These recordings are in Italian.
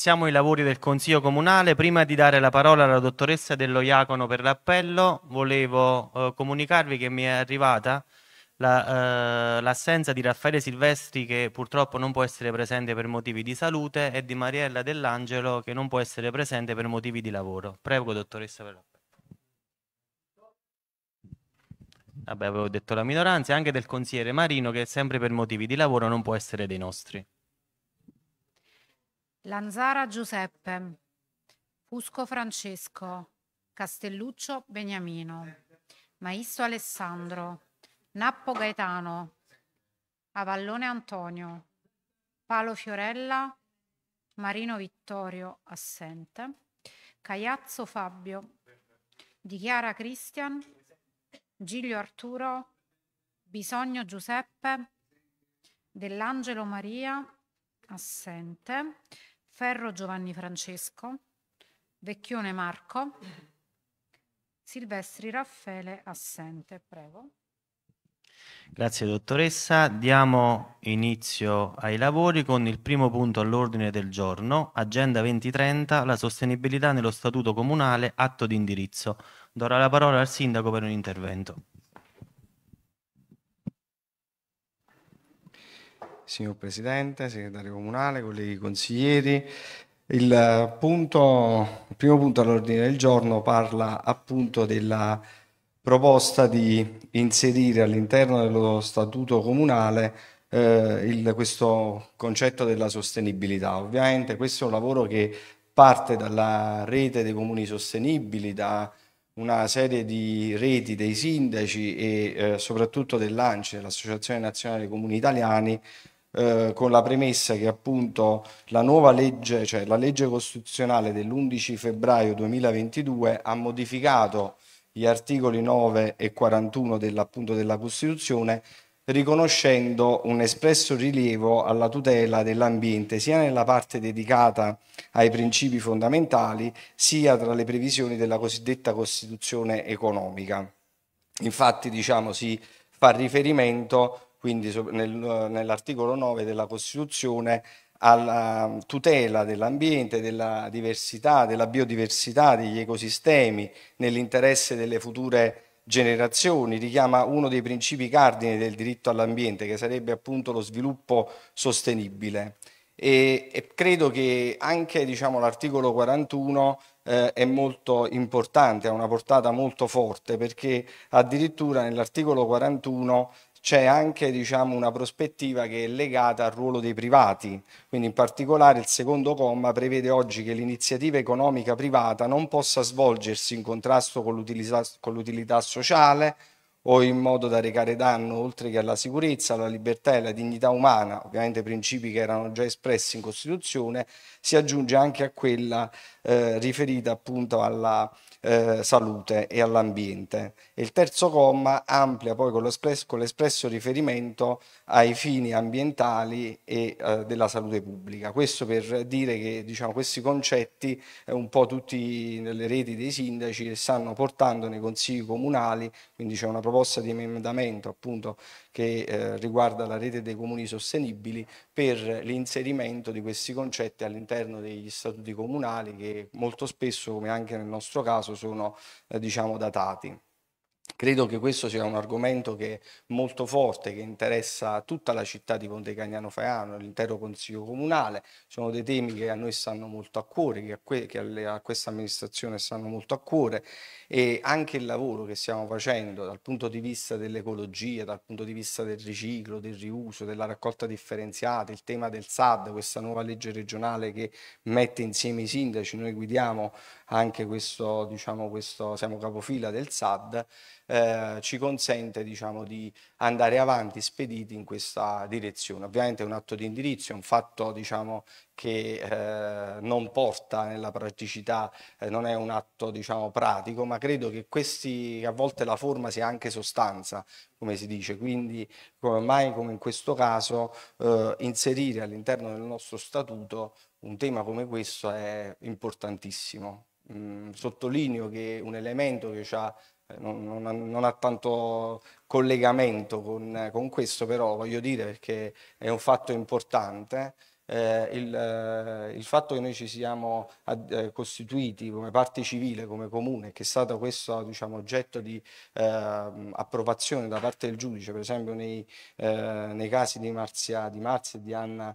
iniziamo i lavori del Consiglio Comunale. Prima di dare la parola alla dottoressa Dello Iacono per l'appello, volevo eh, comunicarvi che mi è arrivata l'assenza la, eh, di Raffaele Silvestri che purtroppo non può essere presente per motivi di salute e di Mariella Dell'Angelo che non può essere presente per motivi di lavoro. Prego dottoressa per l'appello. Vabbè, avevo detto la minoranza, e anche del consigliere Marino che sempre per motivi di lavoro non può essere dei nostri. Lanzara Giuseppe, Fusco Francesco, Castelluccio Beniamino, Maisto Alessandro, Nappo Gaetano, Avallone Antonio, Paolo Fiorella, Marino Vittorio assente, Caiazzo Fabio, Dichiara Cristian, Giglio Arturo, Bisogno Giuseppe, Dell'Angelo Maria assente, Ferro Giovanni Francesco, Vecchione Marco, Silvestri Raffaele assente, prego. Grazie dottoressa, diamo inizio ai lavori con il primo punto all'ordine del giorno, Agenda 2030, la sostenibilità nello Statuto Comunale, atto di indirizzo. Darò la parola al Sindaco per un intervento. signor Presidente, segretario comunale, colleghi consiglieri. Il, punto, il primo punto all'ordine del giorno parla appunto della proposta di inserire all'interno dello statuto comunale eh, il, questo concetto della sostenibilità. Ovviamente questo è un lavoro che parte dalla rete dei comuni sostenibili, da una serie di reti dei sindaci e eh, soprattutto dell'ANCE, l'Associazione Nazionale dei Comuni Italiani, eh, con la premessa che appunto la nuova legge, cioè la legge costituzionale dell'11 febbraio 2022 ha modificato gli articoli 9 e 41 dell'appunto della Costituzione riconoscendo un espresso rilievo alla tutela dell'ambiente sia nella parte dedicata ai principi fondamentali sia tra le previsioni della cosiddetta Costituzione economica. Infatti diciamo si fa riferimento quindi nel, nell'articolo 9 della Costituzione, alla tutela dell'ambiente, della diversità, della biodiversità, degli ecosistemi, nell'interesse delle future generazioni, richiama uno dei principi cardini del diritto all'ambiente, che sarebbe appunto lo sviluppo sostenibile. E, e credo che anche diciamo, l'articolo 41 eh, è molto importante, ha una portata molto forte, perché addirittura nell'articolo 41 c'è anche diciamo, una prospettiva che è legata al ruolo dei privati, quindi in particolare il secondo comma prevede oggi che l'iniziativa economica privata non possa svolgersi in contrasto con l'utilità, con l'utilità sociale o in modo da recare danno oltre che alla sicurezza, alla libertà e alla dignità umana, ovviamente principi che erano già espressi in Costituzione, si aggiunge anche a quella eh, riferita appunto alla eh, salute e all'ambiente. il terzo comma amplia poi con, spes- con l'espresso riferimento ai fini ambientali e eh, della salute pubblica. Questo per dire che diciamo, questi concetti eh, un po' tutti nelle reti dei sindaci stanno portando nei consigli comunali quindi c'è una proposta di emendamento appunto, che eh, riguarda la rete dei comuni sostenibili per l'inserimento di questi concetti all'interno degli statuti comunali che molto spesso, come anche nel nostro caso, sono eh, diciamo, datati. Credo che questo sia un argomento che è molto forte, che interessa tutta la città di Ponte Cagnano Faiano, l'intero Consiglio Comunale. Sono dei temi che a noi stanno molto a cuore, che a, que che a questa amministrazione stanno molto a cuore e anche il lavoro che stiamo facendo dal punto di vista dell'ecologia, dal punto di vista del riciclo, del riuso, della raccolta differenziata, il tema del SAD, questa nuova legge regionale che mette insieme i sindaci, noi guidiamo anche questo, diciamo, questo siamo capofila del SAD, eh, ci consente diciamo, di andare avanti spediti in questa direzione. Ovviamente è un atto di indirizzo, è un fatto diciamo, che eh, non porta nella praticità, eh, non è un atto diciamo, pratico, ma credo che questi, a volte la forma sia anche sostanza, come si dice, quindi come mai come in questo caso eh, inserire all'interno del nostro statuto un tema come questo è importantissimo. Mm, sottolineo che un elemento che ha eh, non, non, ha, non, ha tanto collegamento con, con questo, però voglio dire perché è un fatto importante, eh, il, eh, il, fatto che noi ci siamo eh, costituiti come parte civile, come comune, che è stato questo diciamo, oggetto di eh, approvazione da parte del giudice, per esempio nei, nei casi di Marzia, di Marzia e di Anna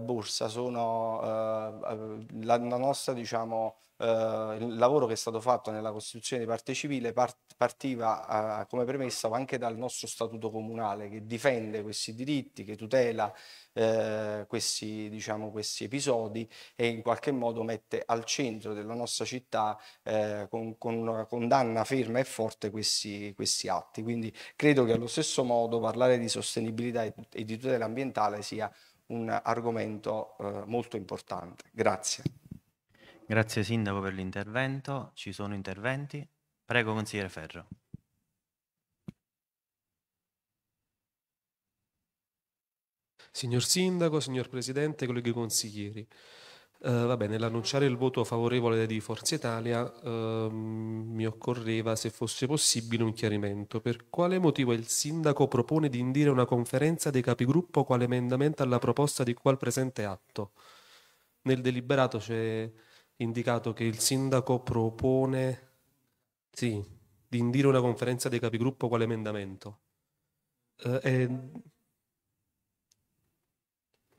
Borsa, sono la, la, nostra diciamo, Uh, il lavoro che è stato fatto nella Costituzione di parte civile part- partiva uh, come premessa anche dal nostro statuto comunale che difende questi diritti, che tutela eh, questi, diciamo, questi, episodi e in qualche modo mette al centro della nostra città eh, con, con, una condanna ferma e forte questi, questi, atti. Quindi credo che allo stesso modo parlare di sostenibilità e, di tutela ambientale sia un argomento eh, molto importante. Grazie. Grazie Sindaco per l'intervento. Ci sono interventi? Prego, consigliere Ferro. signor Sindaco, signor Presidente, colleghi consiglieri. Eh, va bene, nell'annunciare il voto favorevole di Forza Italia eh, mi occorreva, se fosse possibile, un chiarimento. Per quale motivo il Sindaco propone di indire una conferenza dei capigruppo quale emendamento alla proposta di qual presente atto? Nel deliberato c'è indicato che il Sindaco propone sì, di indire una conferenza dei capigruppo quale emendamento. è... Eh,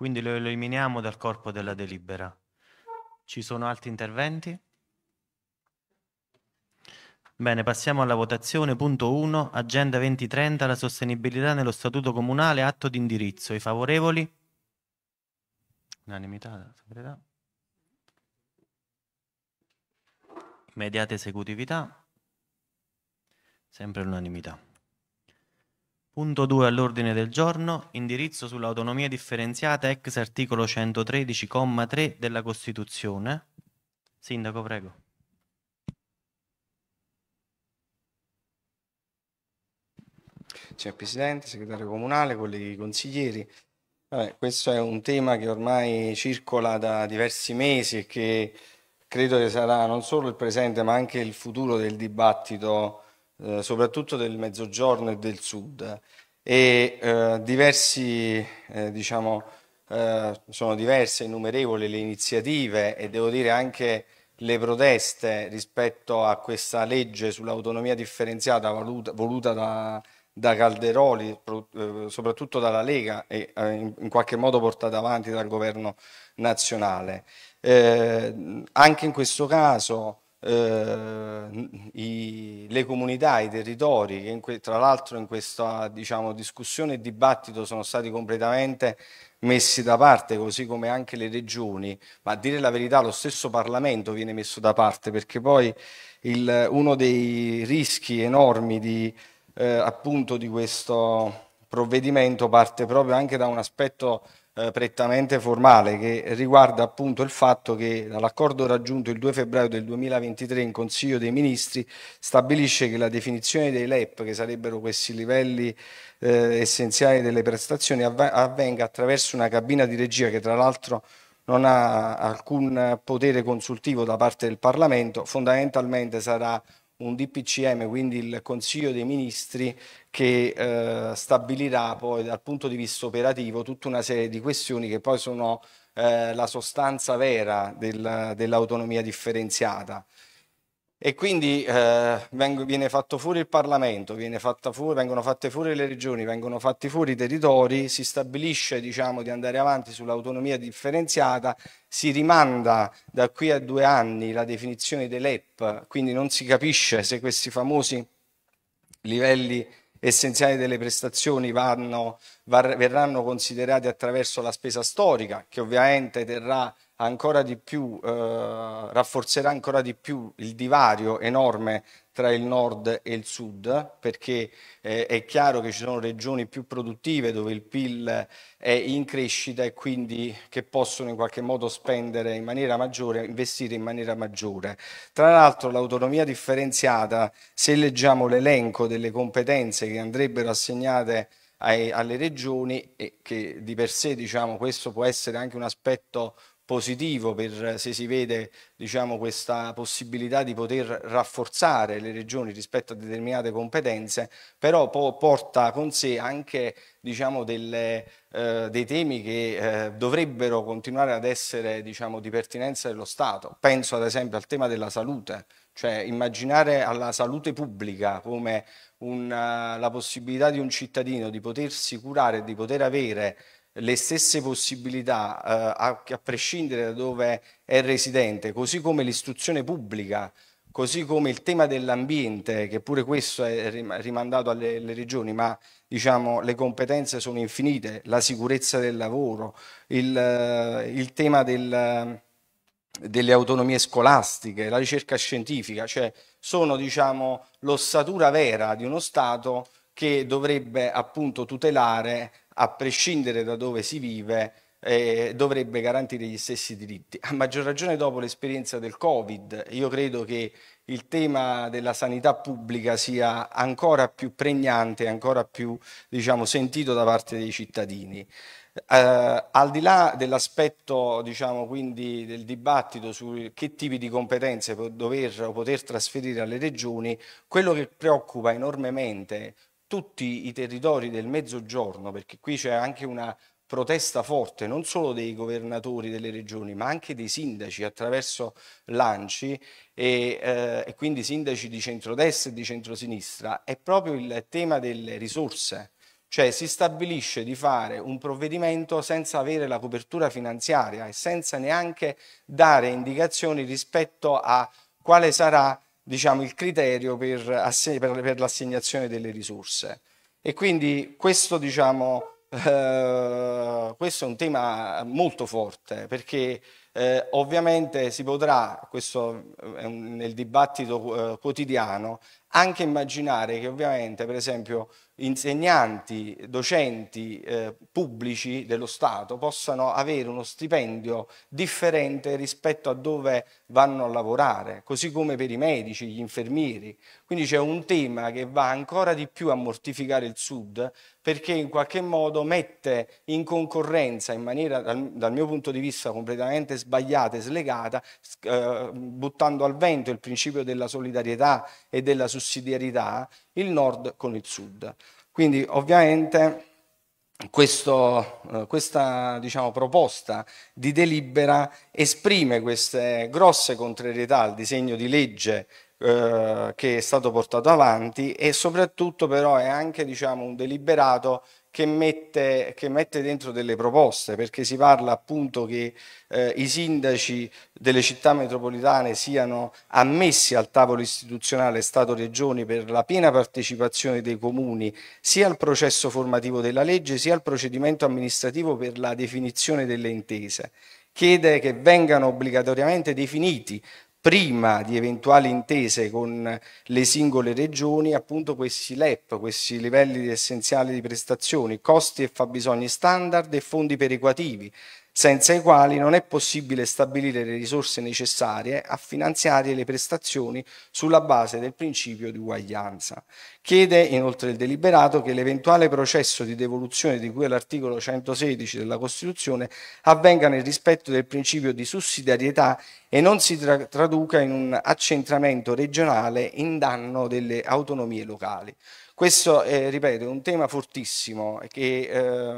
Quindi lo eliminiamo dal corpo della delibera. Ci sono altri interventi? Bene, passiamo alla votazione. Punto 1, Agenda 2030, la sostenibilità nello Statuto Comunale, atto di indirizzo. I favorevoli? Unanimità della segretà. Immediata esecutività. Sempre l'unanimità. Punto 2 all'ordine del giorno, indirizzo sull'autonomia differenziata ex articolo 113,3 della Costituzione. Sindaco, prego. Signor Presidente, Segretario Comunale, colleghi consiglieri, Vabbè, questo è un tema che ormai circola da diversi mesi e che credo che sarà non solo il presente ma anche il futuro del dibattito eh, soprattutto del mezzogiorno e del sud e eh, diversi, eh, diciamo, eh, sono diverse, innumerevoli le iniziative e devo dire anche le proteste rispetto a questa legge sull'autonomia differenziata voluta, voluta da, da Calderoli, eh, soprattutto dalla Lega e in qualche modo portata avanti dal governo nazionale. Eh, anche in questo caso eh, i, le comunità, i territori, che que, tra l'altro in questa diciamo, discussione e dibattito sono stati completamente messi da parte, così come anche le regioni, ma a dire la verità lo stesso Parlamento viene messo da parte, perché poi il, uno dei rischi enormi di, eh, appunto di questo provvedimento parte proprio anche da un aspetto eh, prettamente formale che riguarda appunto il fatto che l'accordo raggiunto il 2 febbraio del 2023 in Consiglio dei Ministri stabilisce che la definizione dei LEP, che sarebbero questi livelli eh, essenziali delle prestazioni, avv avvenga attraverso una cabina di regia che tra l'altro non ha alcun potere consultivo da parte del Parlamento, fondamentalmente sarà un DPCM, quindi il Consiglio dei Ministri, che eh, stabilirà poi dal punto di vista operativo tutta una serie di questioni che poi sono eh, la sostanza vera del, dell'autonomia differenziata. E quindi eh, vengo, viene fatto fuori il Parlamento, fuori, vengono fatte fuori le regioni, vengono fatti fuori i territori, si stabilisce diciamo, di andare avanti sull'autonomia differenziata, si rimanda da qui a due anni la definizione dei LEP, quindi non si capisce se questi famosi livelli essenziali delle prestazioni vanno, var, verranno considerati attraverso la spesa storica, che ovviamente terrà ancora di più, eh, rafforzerà ancora di più il divario enorme tra il nord e il sud, perché eh, è chiaro che ci sono regioni più produttive dove il PIL è in crescita e quindi che possono in qualche modo spendere in maniera maggiore, investire in maniera maggiore. Tra l'altro l'autonomia differenziata, se leggiamo l'elenco delle competenze che andrebbero assegnate alle regioni e che di per sé diciamo, questo può essere anche un aspetto positivo per, se si vede diciamo, questa possibilità di poter rafforzare le regioni rispetto a determinate competenze, però po porta con sé anche diciamo, delle, eh, dei temi che eh, dovrebbero continuare ad essere diciamo, di pertinenza dello Stato. Penso ad esempio al tema della salute, cioè immaginare alla salute pubblica come una, la possibilità di un cittadino di potersi curare, di poter avere le stesse possibilità eh, a, a prescindere da dove è residente, così come l'istruzione pubblica, così come il tema dell'ambiente, che pure questo è rimandato alle, alle regioni, ma diciamo, le competenze sono infinite, la sicurezza del lavoro, il, il tema del, delle autonomie scolastiche, la ricerca scientifica, cioè sono diciamo, l'ossatura vera di uno Stato che dovrebbe appunto tutelare a prescindere da dove si vive, eh, dovrebbe garantire gli stessi diritti. A maggior ragione dopo l'esperienza del Covid, io credo che il tema della sanità pubblica sia ancora più pregnante, ancora più diciamo, sentito da parte dei cittadini. Eh, al di là dell'aspetto diciamo, del dibattito su che tipi di competenze dover o poter trasferire alle regioni, quello che preoccupa enormemente tutti i territori del mezzogiorno, perché qui c'è anche una protesta forte non solo dei governatori delle regioni ma anche dei sindaci attraverso l'ANCI e, eh, e quindi sindaci di centrodestra e di centrosinistra è proprio il tema delle risorse cioè si stabilisce di fare un provvedimento senza avere la copertura finanziaria e senza neanche dare indicazioni rispetto a quale sarà il diciamo, il criterio per, per, per l'assegnazione delle risorse. E quindi questo, diciamo, eh, questo è un tema molto forte perché eh, ovviamente si potrà, questo eh, nel dibattito eh, quotidiano, anche immaginare che ovviamente per esempio insegnanti, docenti eh, pubblici dello Stato possano avere uno stipendio differente rispetto a dove vanno a lavorare, così come per i medici, gli infermieri, quindi c'è un tema che va ancora di più a mortificare il Sud perché in qualche modo mette in concorrenza in maniera dal, dal mio punto di vista completamente sbagliata e slegata, eh, buttando al vento il principio della solidarietà e della sussidiarietà, il Nord con il Sud. Quindi ovviamente... Questo, eh, questa diciamo, proposta di delibera esprime queste grosse contrarietà al disegno di legge eh, che è stato portato avanti e soprattutto però è anche diciamo, un deliberato che mette, che mette, dentro delle proposte, perché si parla appunto che eh, i sindaci delle città metropolitane siano ammessi al tavolo istituzionale Stato-Regioni per la piena partecipazione dei comuni sia al processo formativo della legge sia al procedimento amministrativo per la definizione delle intese. Chiede che vengano obbligatoriamente definiti prima di eventuali intese con le singole regioni, appunto questi LEP, questi livelli essenziali di prestazioni, costi e fabbisogni standard e fondi perequativi, senza i quali non è possibile stabilire le risorse necessarie a finanziare le prestazioni sulla base del principio di uguaglianza. Chiede inoltre il deliberato che l'eventuale processo di devoluzione di cui è l'articolo 116 della Costituzione avvenga nel rispetto del principio di sussidiarietà e non si tra traduca in un accentramento regionale in danno delle autonomie locali. Questo, eh, è, ripeto, un tema fortissimo che eh,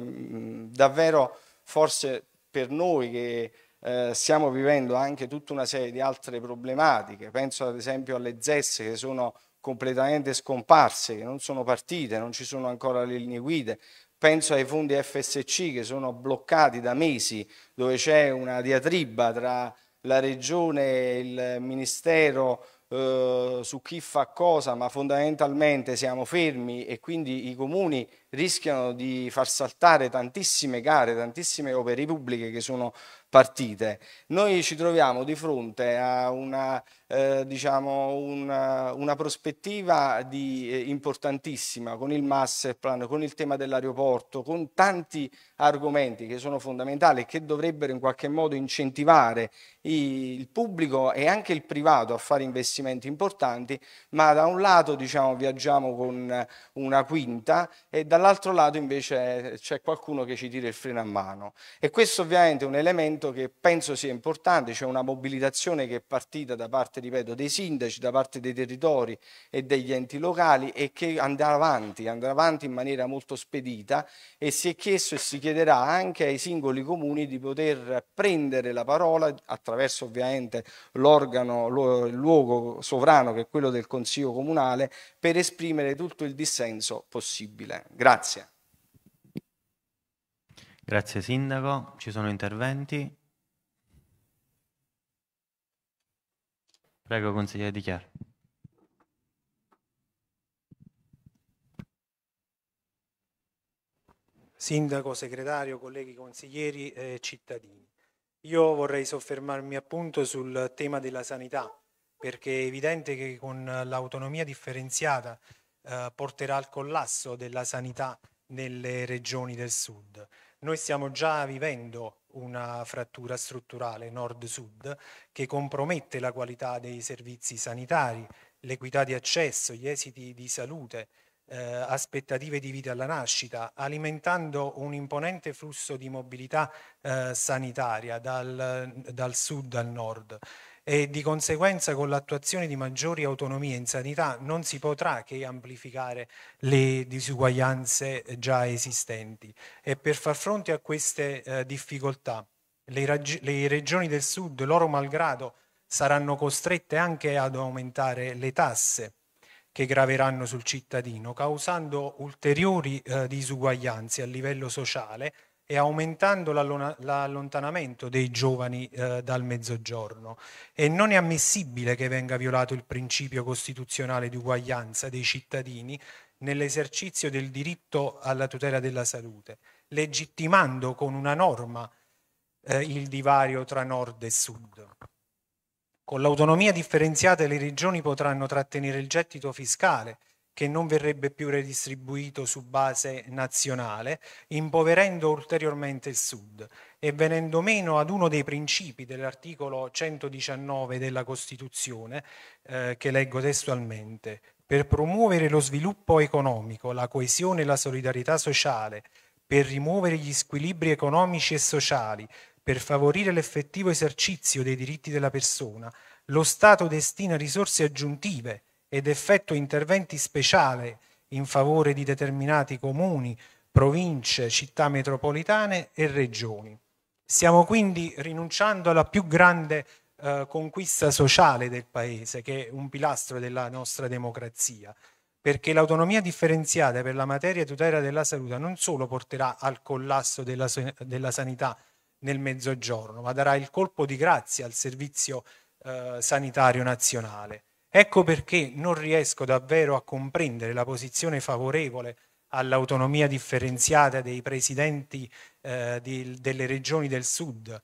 davvero forse per noi che eh, stiamo vivendo anche tutta una serie di altre problematiche, penso ad esempio alle ZES che sono completamente scomparse, che non sono partite, non ci sono ancora le linee guida, penso ai fondi FSC che sono bloccati da mesi, dove c'è una diatriba tra la regione, il ministero eh, su chi fa cosa, ma fondamentalmente siamo fermi e quindi i comuni rischiano di far saltare tantissime gare, tantissime opere pubbliche che sono partite. Noi ci troviamo di fronte a una, eh, diciamo una, una prospettiva di, eh, importantissima con il master plan, con il tema dell'aeroporto, con tanti argomenti che sono fondamentali e che dovrebbero in qualche modo incentivare i, il pubblico e anche il privato a fare investimenti importanti, ma da un lato diciamo, viaggiamo con una quinta e dall'altro lato invece c'è qualcuno che ci tira il freno a mano. E questo ovviamente è un elemento intervento che penso sia importante, c'è cioè una mobilitazione che è partita da parte, ripeto, dei sindaci, da parte dei territori e degli enti locali e che andrà avanti, andrà avanti in maniera molto spedita e si è chiesto e si chiederà anche ai singoli comuni di poter prendere la parola attraverso ovviamente l'organo, il luogo sovrano che è quello del Consiglio Comunale per esprimere tutto il dissenso possibile. Grazie. Grazie Sindaco, ci sono interventi? Prego consigliere Di Chiaro. Sindaco, segretario, colleghi consiglieri e eh, cittadini. Io vorrei soffermarmi appunto sul tema della sanità, perché è evidente che con l'autonomia differenziata eh, porterà al collasso della sanità nelle regioni del sud noi stiamo già vivendo una frattura strutturale nord-sud che compromette la qualità dei servizi sanitari, l'equità di accesso, gli esiti di salute, eh, aspettative di vita alla nascita, alimentando un imponente flusso di mobilità eh, sanitaria dal, dal sud al nord e di conseguenza con l'attuazione di maggiori autonomie in sanità non si potrà che amplificare le disuguaglianze già esistenti e per far fronte a queste eh, difficoltà le, rag- le regioni del sud, loro malgrado, saranno costrette anche ad aumentare le tasse che graveranno sul cittadino, causando ulteriori eh, disuguaglianze a livello sociale e aumentando l'allontanamento dei giovani eh, dal mezzogiorno e non è ammissibile che venga violato il principio costituzionale di uguaglianza dei cittadini nell'esercizio del diritto alla tutela della salute, legittimando con una norma eh, il divario tra nord e sud. Con l'autonomia differenziata le regioni potranno trattenere il gettito fiscale, che non verrebbe più redistribuito su base nazionale, impoverendo ulteriormente il Sud e venendo meno ad uno dei principi dell'articolo 119 della Costituzione, eh, che leggo testualmente, per promuovere lo sviluppo economico, la coesione e la solidarietà sociale, per rimuovere gli squilibri economici e sociali, per favorire l'effettivo esercizio dei diritti della persona, lo Stato destina risorse aggiuntive ed effettua interventi speciali in favore di determinati comuni, province, città metropolitane e regioni. Stiamo quindi rinunciando alla più grande eh, conquista sociale del Paese, che è un pilastro della nostra democrazia, perché l'autonomia differenziata per la materia tutela della salute non solo porterà al collasso della, della sanità nel mezzogiorno, ma darà il colpo di grazia al servizio eh, sanitario nazionale. Ecco perché non riesco davvero a comprendere la posizione favorevole all'autonomia differenziata dei presidenti eh, di, delle regioni del sud eh,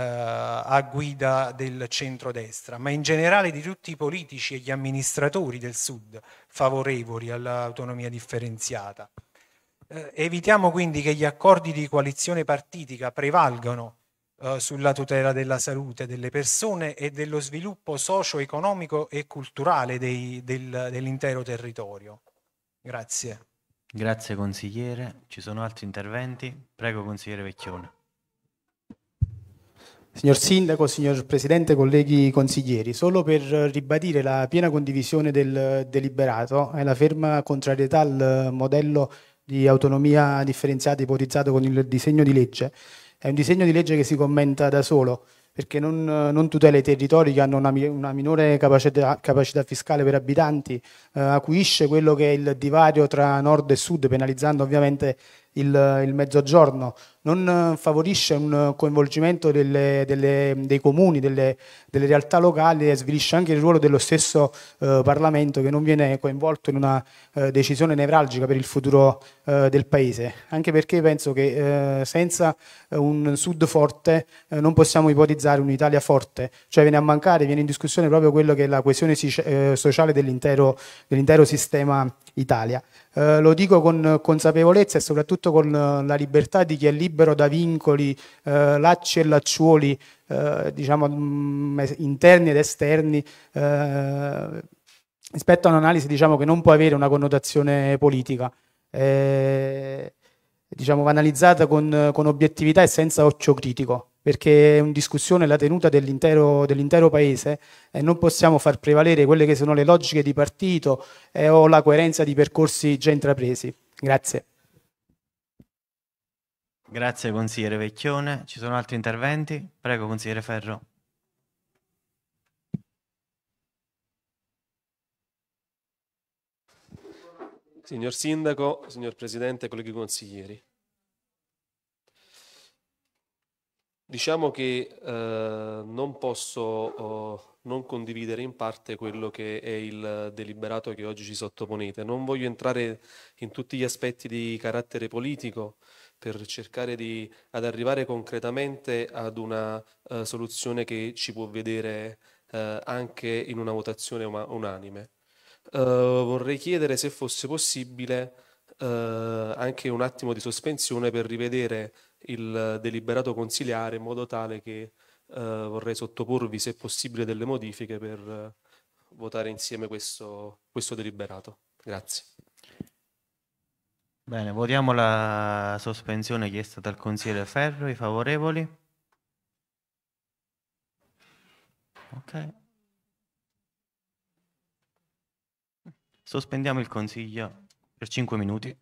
a guida del centrodestra, ma in generale di tutti i politici e gli amministratori del sud favorevoli all'autonomia differenziata. Eh, evitiamo quindi che gli accordi di coalizione partitica prevalgano eh, sulla tutela della salute delle persone e dello sviluppo socio-economico e culturale dei, del, dell'intero territorio. Grazie. Grazie consigliere. Ci sono altri interventi? Prego consigliere Vecchione. Signor Sindaco, signor Presidente, colleghi consiglieri, solo per ribadire la piena condivisione del deliberato e la ferma contrarietà al modello di autonomia differenziata ipotizzato con il disegno di legge, è un disegno di legge che si commenta da solo perché non, non tutela i territori che hanno una, una minore capacità, capacità, fiscale per abitanti, eh, acuisce quello che è il divario tra nord e sud, penalizzando ovviamente il, il mezzogiorno, non eh, favorisce un coinvolgimento delle, delle, dei comuni, delle, delle, realtà locali e svilisce anche il ruolo dello stesso eh, Parlamento che non viene coinvolto in una eh, decisione nevralgica per il futuro eh, del Paese, anche perché penso che eh, senza eh, un Sud forte non possiamo ipotizzare un'Italia forte, cioè viene a mancare, viene in discussione proprio quello che è la questione sociale dell'intero, dell sistema Italia. Eh, lo dico con consapevolezza e soprattutto con eh, la libertà di chi è libero da vincoli, eh, lacci e lacciuoli, eh, diciamo, mm, interni ed esterni, eh, rispetto a un'analisi diciamo, che non può avere una connotazione politica. Eh, diciamo, va analizzata con, con obiettività e senza occhio critico perché è una discussione la tenuta dell'intero, dell paese e non possiamo far prevalere quelle che sono le logiche di partito eh, o la coerenza di percorsi già intrapresi. Grazie. Grazie consigliere Vecchione. Ci sono altri interventi? Prego consigliere Ferro. Signor Sindaco, signor Presidente, colleghi consiglieri, Diciamo che eh, non posso oh, non condividere in parte quello che è il deliberato che oggi ci sottoponete. Non voglio entrare in tutti gli aspetti di carattere politico per cercare di ad arrivare concretamente ad una uh, soluzione che ci può vedere uh, anche in una votazione um- unanime. Uh, vorrei chiedere se fosse possibile anche un attimo di sospensione per rivedere il deliberato consiliare in modo tale che eh, vorrei sottoporvi, se possibile, delle modifiche per eh, votare insieme questo, questo deliberato. Grazie. Bene, votiamo la sospensione chiesta dal consigliere Ferro. I favorevoli? Ok. Sospendiamo il consiglio per 5 minuti.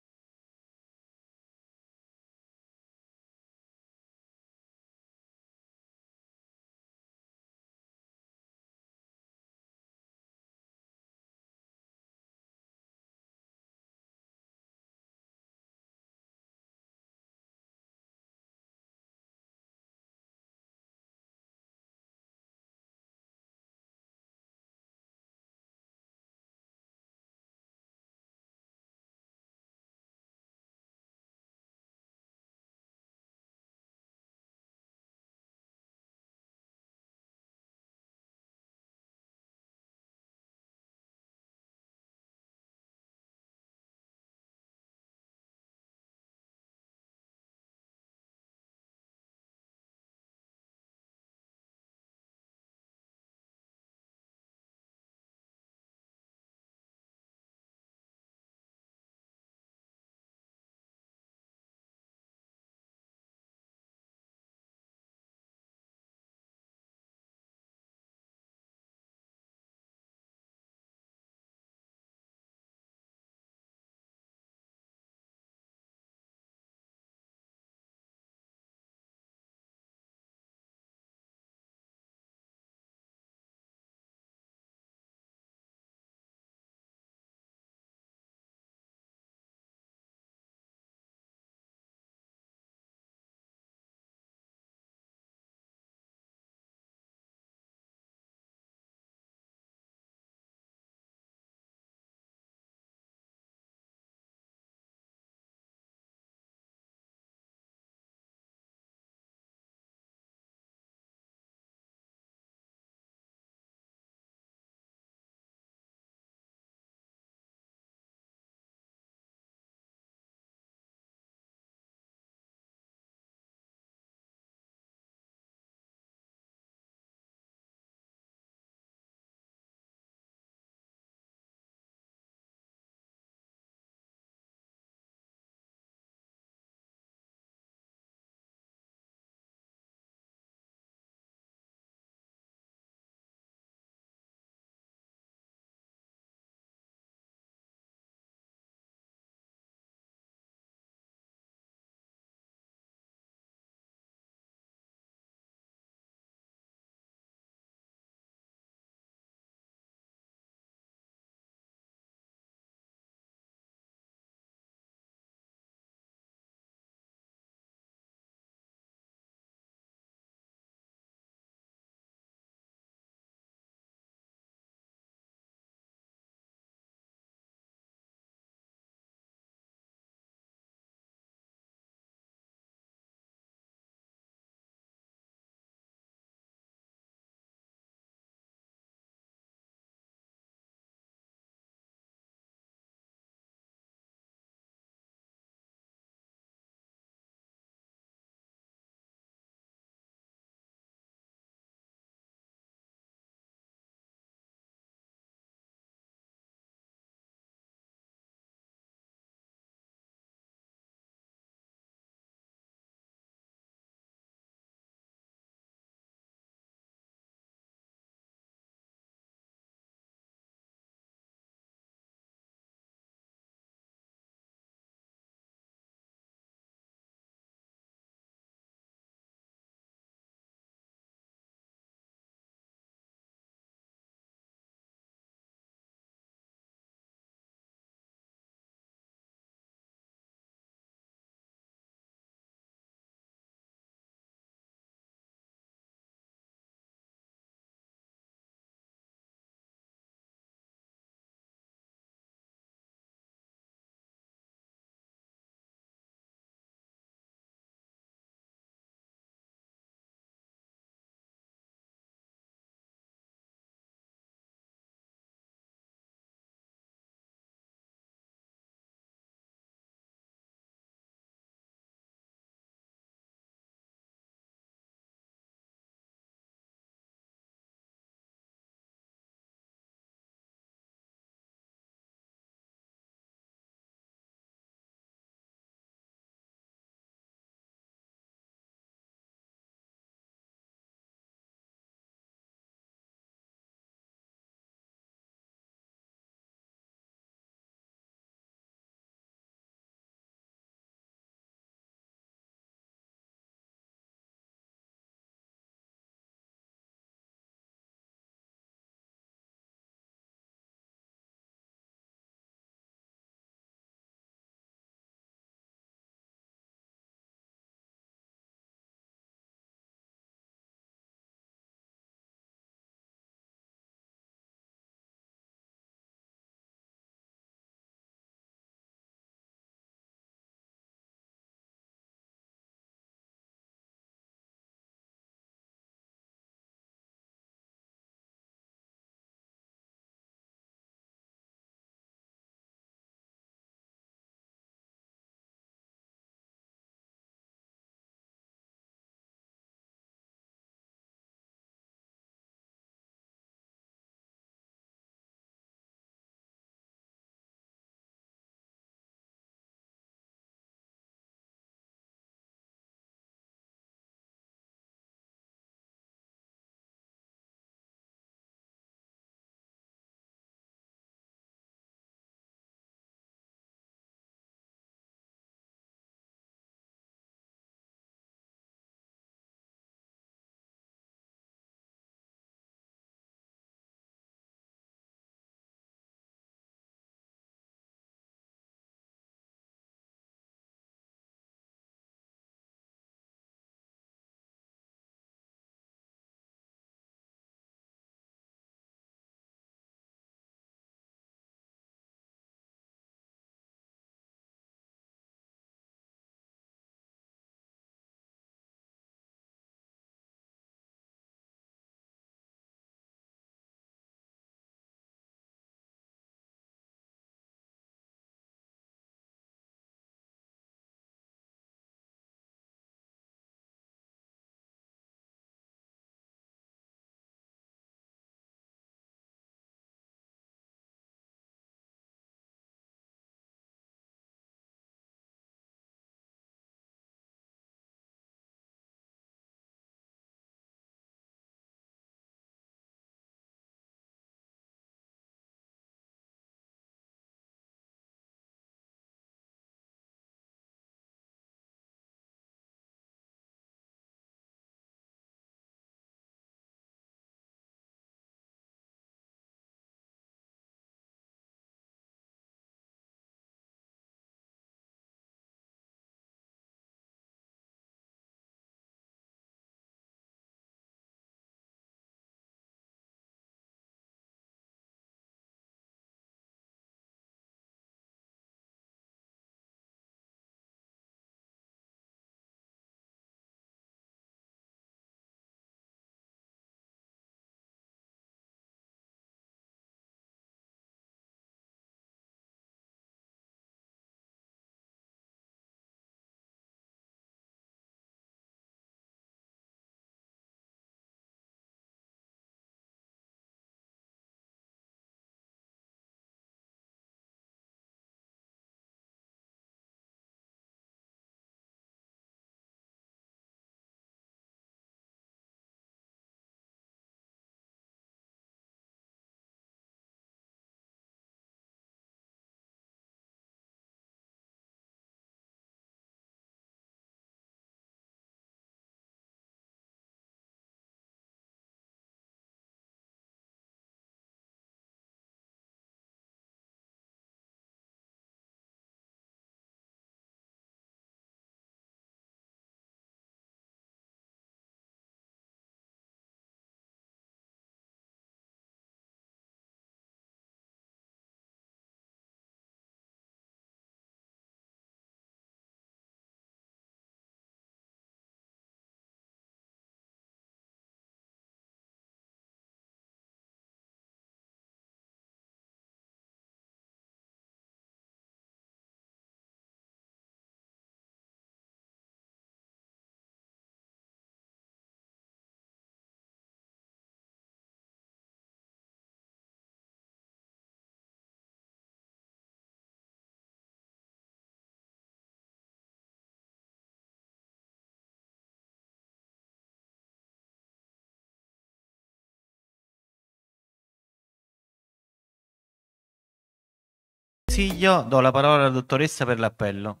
Consiglio, do la parola alla dottoressa per l'appello.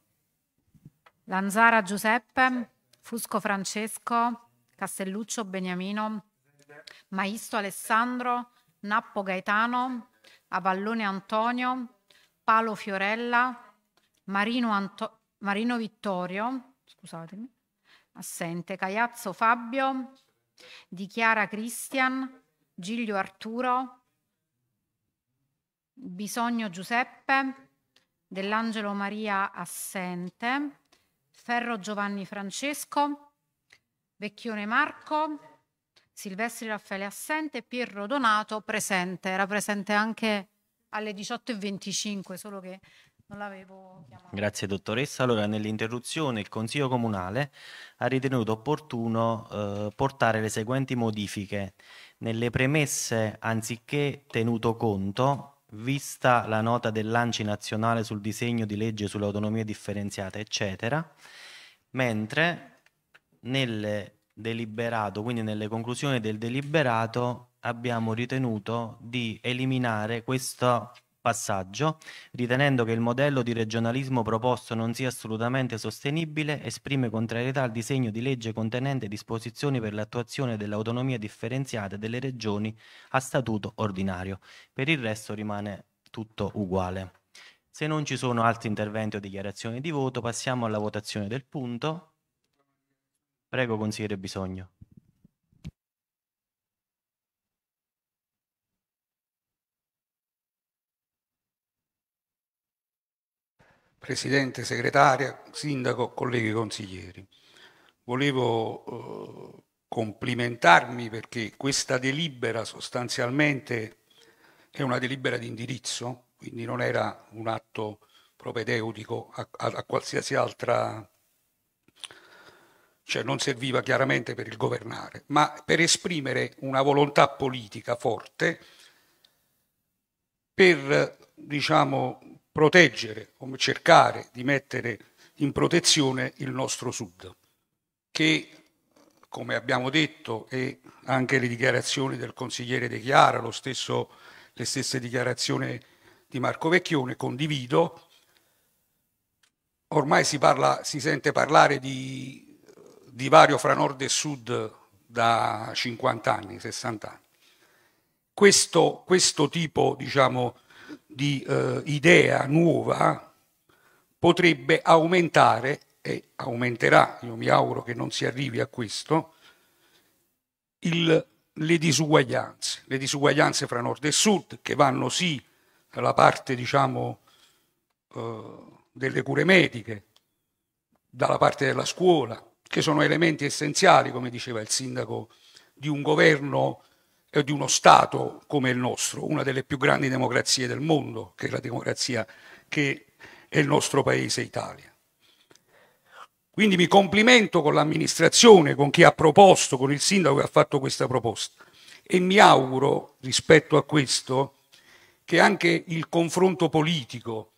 Lanzara Giuseppe, Fusco Francesco, Castelluccio Beniamino, Maisto Alessandro, Nappo Gaetano, Avallone Antonio, Paolo Fiorella, Marino, Anto Marino Vittorio, scusatemi, assente, Caiazzo Fabio, Dichiara Chiara Cristian, Giglio Arturo, Bisogno Giuseppe, dell'Angelo Maria assente, Ferro Giovanni Francesco, Vecchione Marco, Silvestri Raffaele assente, Pierro Donato presente, era presente anche alle 18.25, solo che non l'avevo chiamata. Grazie dottoressa. Allora, nell'interruzione il Consiglio Comunale ha ritenuto opportuno eh, portare le seguenti modifiche. Nelle premesse, anziché tenuto conto, vista la nota dell'ANCI nazionale sul disegno di legge sull'autonomia differenziata, eccetera, mentre nel deliberato, quindi nelle conclusioni del deliberato, abbiamo ritenuto di eliminare questo passaggio, ritenendo che il modello di regionalismo proposto non sia assolutamente sostenibile, esprime contrarietà al disegno di legge contenente disposizioni per l'attuazione dell'autonomia differenziata delle regioni a statuto ordinario. Per il resto rimane tutto uguale. Se non ci sono altri interventi o dichiarazioni di voto, passiamo alla votazione del punto. Prego, consigliere Bisogno. Presidente, Segretaria, Sindaco, colleghi consiglieri. Volevo eh, complimentarmi perché questa delibera sostanzialmente è una delibera di indirizzo, quindi non era un atto propedeutico a, a, a qualsiasi altra cioè non serviva chiaramente per il governare, ma per esprimere una volontà politica forte per diciamo, proteggere, come cercare di mettere in protezione il nostro Sud, che come abbiamo detto e anche le dichiarazioni del consigliere De Chiara, stesso, le stesse dichiarazioni di Marco Vecchione, condivido, ormai si, parla, si sente parlare di divario fra nord e sud da 50 anni, 60 anni. Questo, questo tipo diciamo, di eh, idea nuova potrebbe aumentare e aumenterà, io mi auguro che non si arrivi a questo, il, le disuguaglianze, le disuguaglianze fra nord e sud che vanno sì dalla parte diciamo eh, delle cure mediche, dalla parte della scuola, che sono elementi essenziali, come diceva il sindaco, di un governo eh, di uno Stato come il nostro, una delle più grandi democrazie del mondo, che è la democrazia che è il nostro paese Italia. Quindi mi complimento con l'amministrazione, con chi ha proposto, con il sindaco che ha fatto questa proposta e mi auguro rispetto a questo che anche il confronto politico,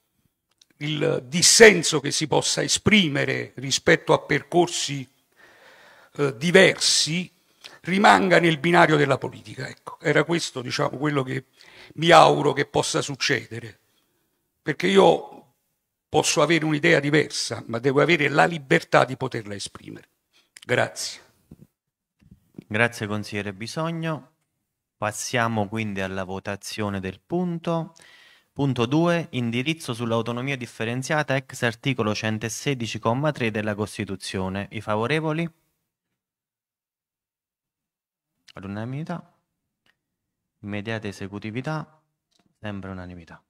il dissenso che si possa esprimere rispetto a percorsi eh, diversi rimanga nel binario della politica. Ecco, era questo diciamo, quello che mi auguro che possa succedere, perché io posso avere un'idea diversa, ma devo avere la libertà di poterla esprimere. Grazie. Grazie consigliere Bisogno. Passiamo quindi alla votazione del punto. Punto 2. Indirizzo sull'autonomia differenziata ex articolo 116,3 della Costituzione. I favorevoli? ad unanimità, immediata esecutività, sempre unanimità.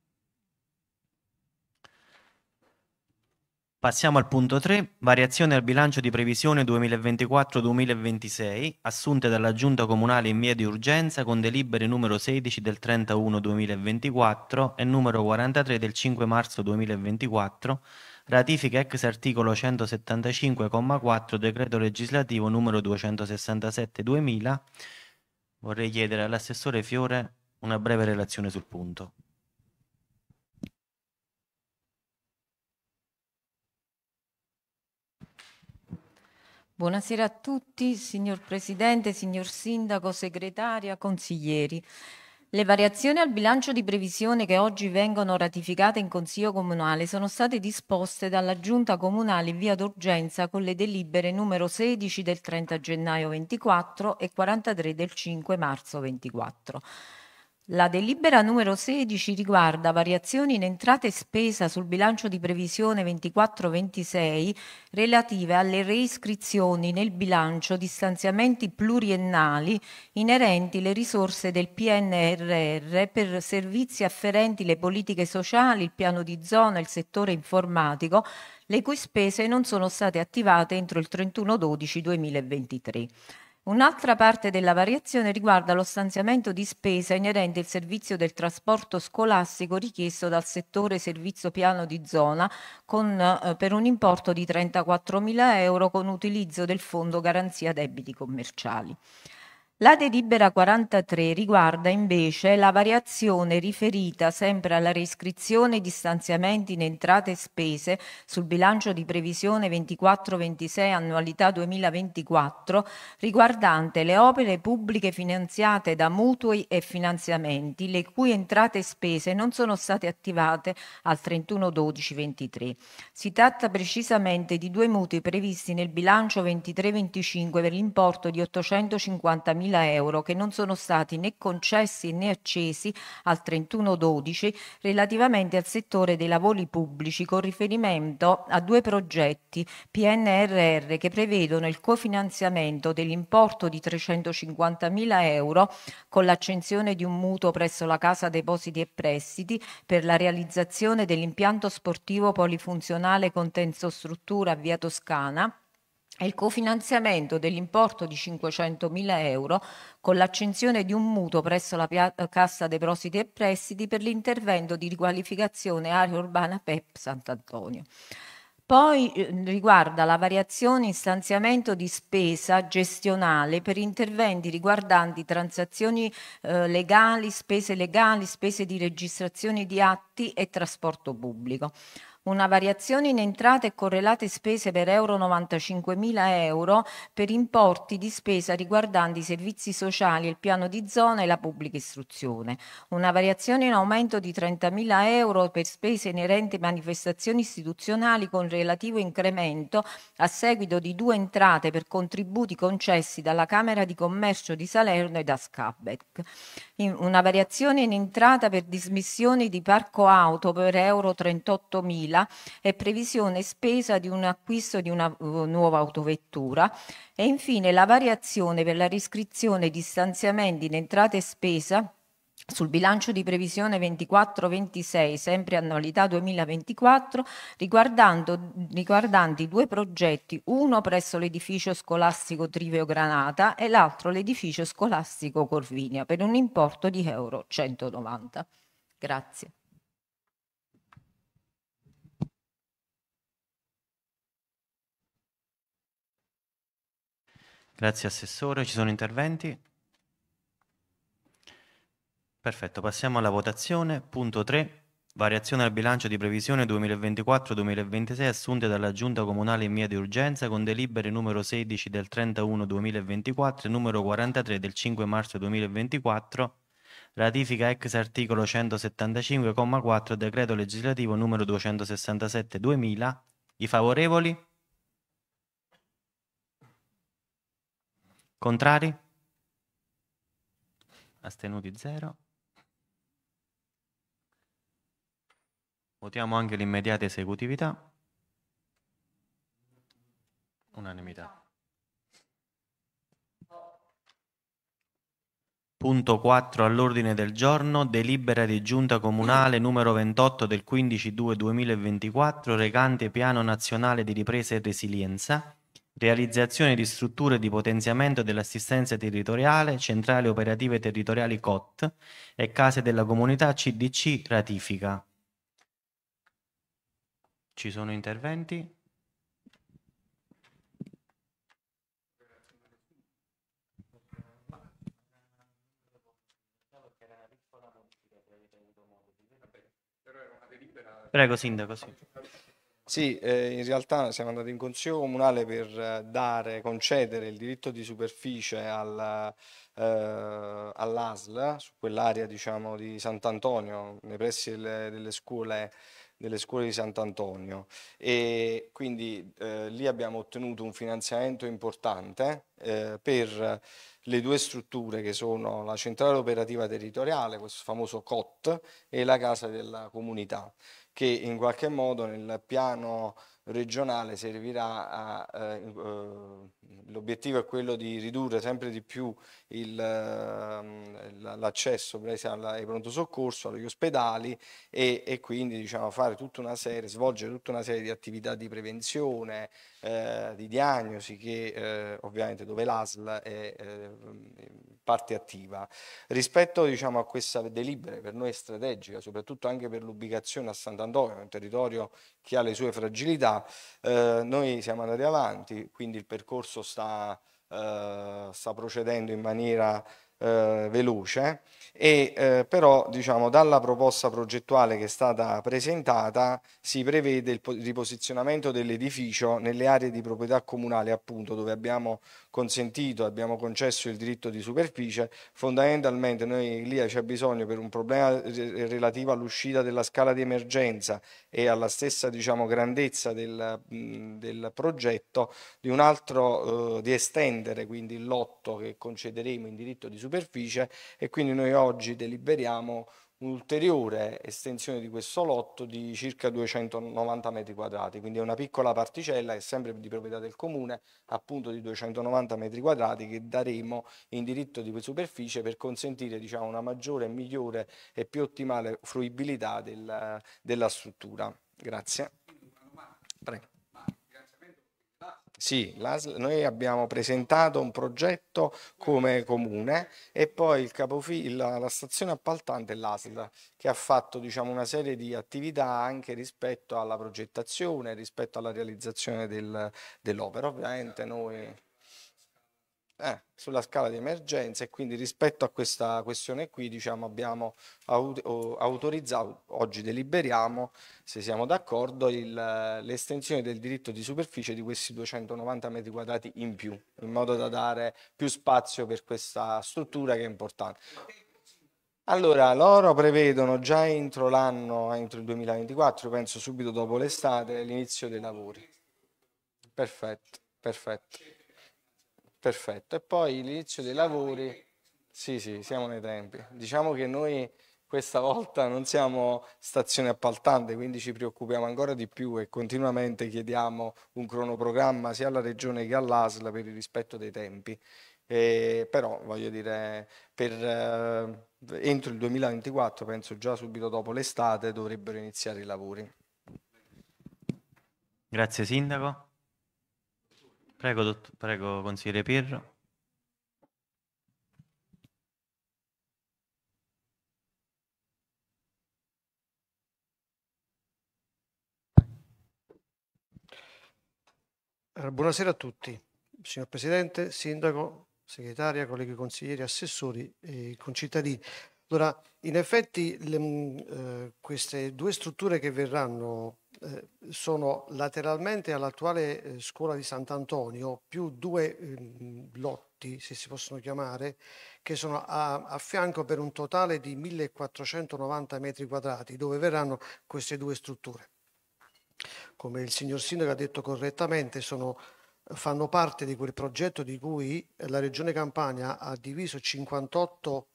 Passiamo al punto 3, variazioni al bilancio di previsione 2024-2026 assunte dalla Giunta Comunale in via di urgenza con delibere numero 16 del 31 2024 e numero 43 del 5 marzo 2024 Ratifica ex articolo 175,4 decreto legislativo numero 267-2000. Vorrei chiedere all'assessore Fiore una breve relazione sul punto. Buonasera a tutti, signor Presidente, signor Sindaco, segretaria, consiglieri. Le variazioni al bilancio di previsione che oggi vengono ratificate in Consiglio Comunale sono state disposte dalla Giunta Comunale in via d'urgenza con le delibere numero 16 del 30 gennaio 24 e 43 del 5 marzo 24. La delibera numero 16 riguarda variazioni in entrata e spesa sul bilancio di previsione 24-26 relative alle reiscrizioni nel bilancio di stanziamenti pluriennali inerenti le risorse del PNRR per servizi afferenti le politiche sociali, il piano di zona e il settore informatico, le cui spese non sono state attivate entro il 31-12-2023. Un'altra parte della variazione riguarda lo stanziamento di spesa inerente al servizio del trasporto scolastico richiesto dal settore servizio piano di zona con, eh, per un importo di 34.000 euro con utilizzo del Fondo Garanzia Debiti Commerciali. La delibera 43 riguarda invece la variazione riferita sempre alla riscrizione di stanziamenti in entrate e spese sul bilancio di previsione 24-26 annualità 2024 riguardante le opere pubbliche finanziate da mutui e finanziamenti le cui entrate e spese non sono state attivate al 31-12-23. Si tratta precisamente di due mutui previsti nel bilancio 23-25 per l'importo di 850 850.000 100.000 euro che non sono stati né concessi né accesi al 31-12 relativamente al settore dei lavori pubblici con riferimento a due progetti PNRR che prevedono il cofinanziamento dell'importo di 350.000 euro con l'accensione di un mutuo presso la Casa Depositi e Prestiti per la realizzazione dell'impianto sportivo polifunzionale con tensostruttura a Via Toscana e il cofinanziamento dell'importo di 500.000 euro con l'accensione di un mutuo presso la Pia- Cassa Depositi e Prestiti per l'intervento di riqualificazione area urbana PEP Sant'Antonio. Poi eh, riguarda la variazione in stanziamento di spesa gestionale per interventi riguardanti transazioni eh, legali, spese legali, spese di registrazione di atti e trasporto pubblico una variazione in entrate e correlate spese per euro 95.000 euro per importi di spesa riguardanti i servizi sociali, il piano di zona e la pubblica istruzione, una variazione in aumento di 30.000 euro per spese inerenti a manifestazioni istituzionali con relativo incremento a seguito di due entrate per contributi concessi dalla Camera di Commercio di Salerno e da Scabec, una variazione in entrata per dismissione di parco auto per euro 38.000 2000 e previsione spesa di un acquisto di una uh, nuova autovettura e infine la variazione per la riscrizione di stanziamenti in entrate e spesa sul bilancio di previsione 24-26, sempre annualità 2024, riguardanti due progetti, uno presso l'edificio scolastico Trivio Granata e l'altro l'edificio scolastico Corvinia, per un importo di euro 190. Grazie. Grazie Assessore, ci sono interventi? Perfetto, passiamo alla votazione. Punto 3. Variazione al bilancio di previsione 2024-2026 assunte dalla Giunta Comunale in via di urgenza con delibere numero 16 del 31 2024 e numero 43 del 5 marzo 2024, ratifica ex articolo 175,4 decreto legislativo numero 267-2000. I favorevoli? Contrari? Astenuti 0. Votiamo anche l'immediata esecutività. Unanimità. Punto 4 all'ordine del giorno, delibera di giunta comunale numero 28 del 15-2-2024 recante piano nazionale di ripresa e resilienza realizzazione di strutture di potenziamento dell'assistenza territoriale, centrali operative territoriali COT e case della comunità CDC ratifica. Ci sono interventi? Prego, Sindaco. Sì. Sì, eh, in realtà siamo andati in consiglio comunale per eh, dare, concedere il diritto di superficie al, eh, all'ASL, su quell'area diciamo, di Sant'Antonio, nei pressi delle, delle scuole delle scuole di Sant'Antonio e quindi eh, lì abbiamo ottenuto un finanziamento importante eh, per le due strutture che sono la centrale operativa territoriale, questo famoso COT, e la casa della comunità che in qualche modo nel piano regionale servirà a... Eh, eh, l'obiettivo è quello di ridurre sempre di più ehm, l'accesso ai pronto soccorso, agli ospedali e, e quindi diciamo, tutta serie, svolgere tutta una serie di attività di prevenzione, eh, di diagnosi che eh, ovviamente dove l'ASL è eh, parte attiva. Rispetto diciamo, a questa delibera per noi è strategica, soprattutto anche per l'ubicazione a Sant'Antonio, un territorio che ha le sue fragilità, eh, noi siamo andati avanti, quindi il percorso sta, eh, sta procedendo in maniera eh, veloce e eh, però diciamo dalla proposta progettuale che è stata presentata si prevede il riposizionamento dell'edificio nelle aree di proprietà comunale appunto dove abbiamo consentito, abbiamo concesso il diritto di superficie, fondamentalmente noi l'IA c'è bisogno per un problema relativo all'uscita della scala di emergenza e alla stessa diciamo, grandezza del, del progetto di un altro, eh, di estendere quindi il lotto che concederemo in diritto di superficie e quindi noi oggi deliberiamo un'ulteriore estensione di questo lotto di circa 290 metri quadrati, quindi è una piccola particella che è sempre di proprietà del comune, appunto di 290 metri quadrati che daremo in diritto di superficie per consentire diciamo, una maggiore, migliore e più ottimale fruibilità del, della struttura. Grazie. Prego. Sì, noi abbiamo presentato un progetto come comune e poi il capofi- la, la, stazione appaltante è l'ASL che ha fatto diciamo, una serie di attività anche rispetto alla progettazione, rispetto alla realizzazione del, dell'opera. Ovviamente noi eh, sulla scala di emergenza e quindi rispetto a questa questione qui diciamo, abbiamo autorizzato, oggi deliberiamo, se siamo d'accordo, l'estensione del diritto di superficie di questi 290 metri quadrati in più, in modo da dare più spazio per questa struttura che è importante. Allora, loro prevedono già entro l'anno, entro il 2024, penso subito dopo l'estate, l'inizio dei lavori. Perfetto, perfetto. Perfetto, e poi l'inizio dei lavori, sì sì, siamo nei tempi. Diciamo che noi questa volta non siamo stazione appaltante, quindi ci preoccupiamo ancora di più e continuamente chiediamo un cronoprogramma sia alla Regione che all'ASL per il rispetto dei tempi. E però voglio dire, per, eh, entro il 2024, penso già subito dopo l'estate, dovrebbero iniziare i lavori. Grazie Sindaco. Prego, dott- prego consigliere Pirro. Buonasera a tutti, signor Presidente, Sindaco, Segretaria, colleghi consiglieri, assessori e concittadini. Allora, in effetti le, mm, eh, queste due strutture che verranno eh, sono lateralmente all'attuale eh, scuola di Sant'Antonio più due mm, lotti, se si possono chiamare, che sono a, a, fianco per un totale di 1490 metri quadrati, dove verranno queste due strutture. Come il signor Sindaco ha detto correttamente, sono fanno parte di quel progetto di cui la Regione Campania ha diviso 58 metri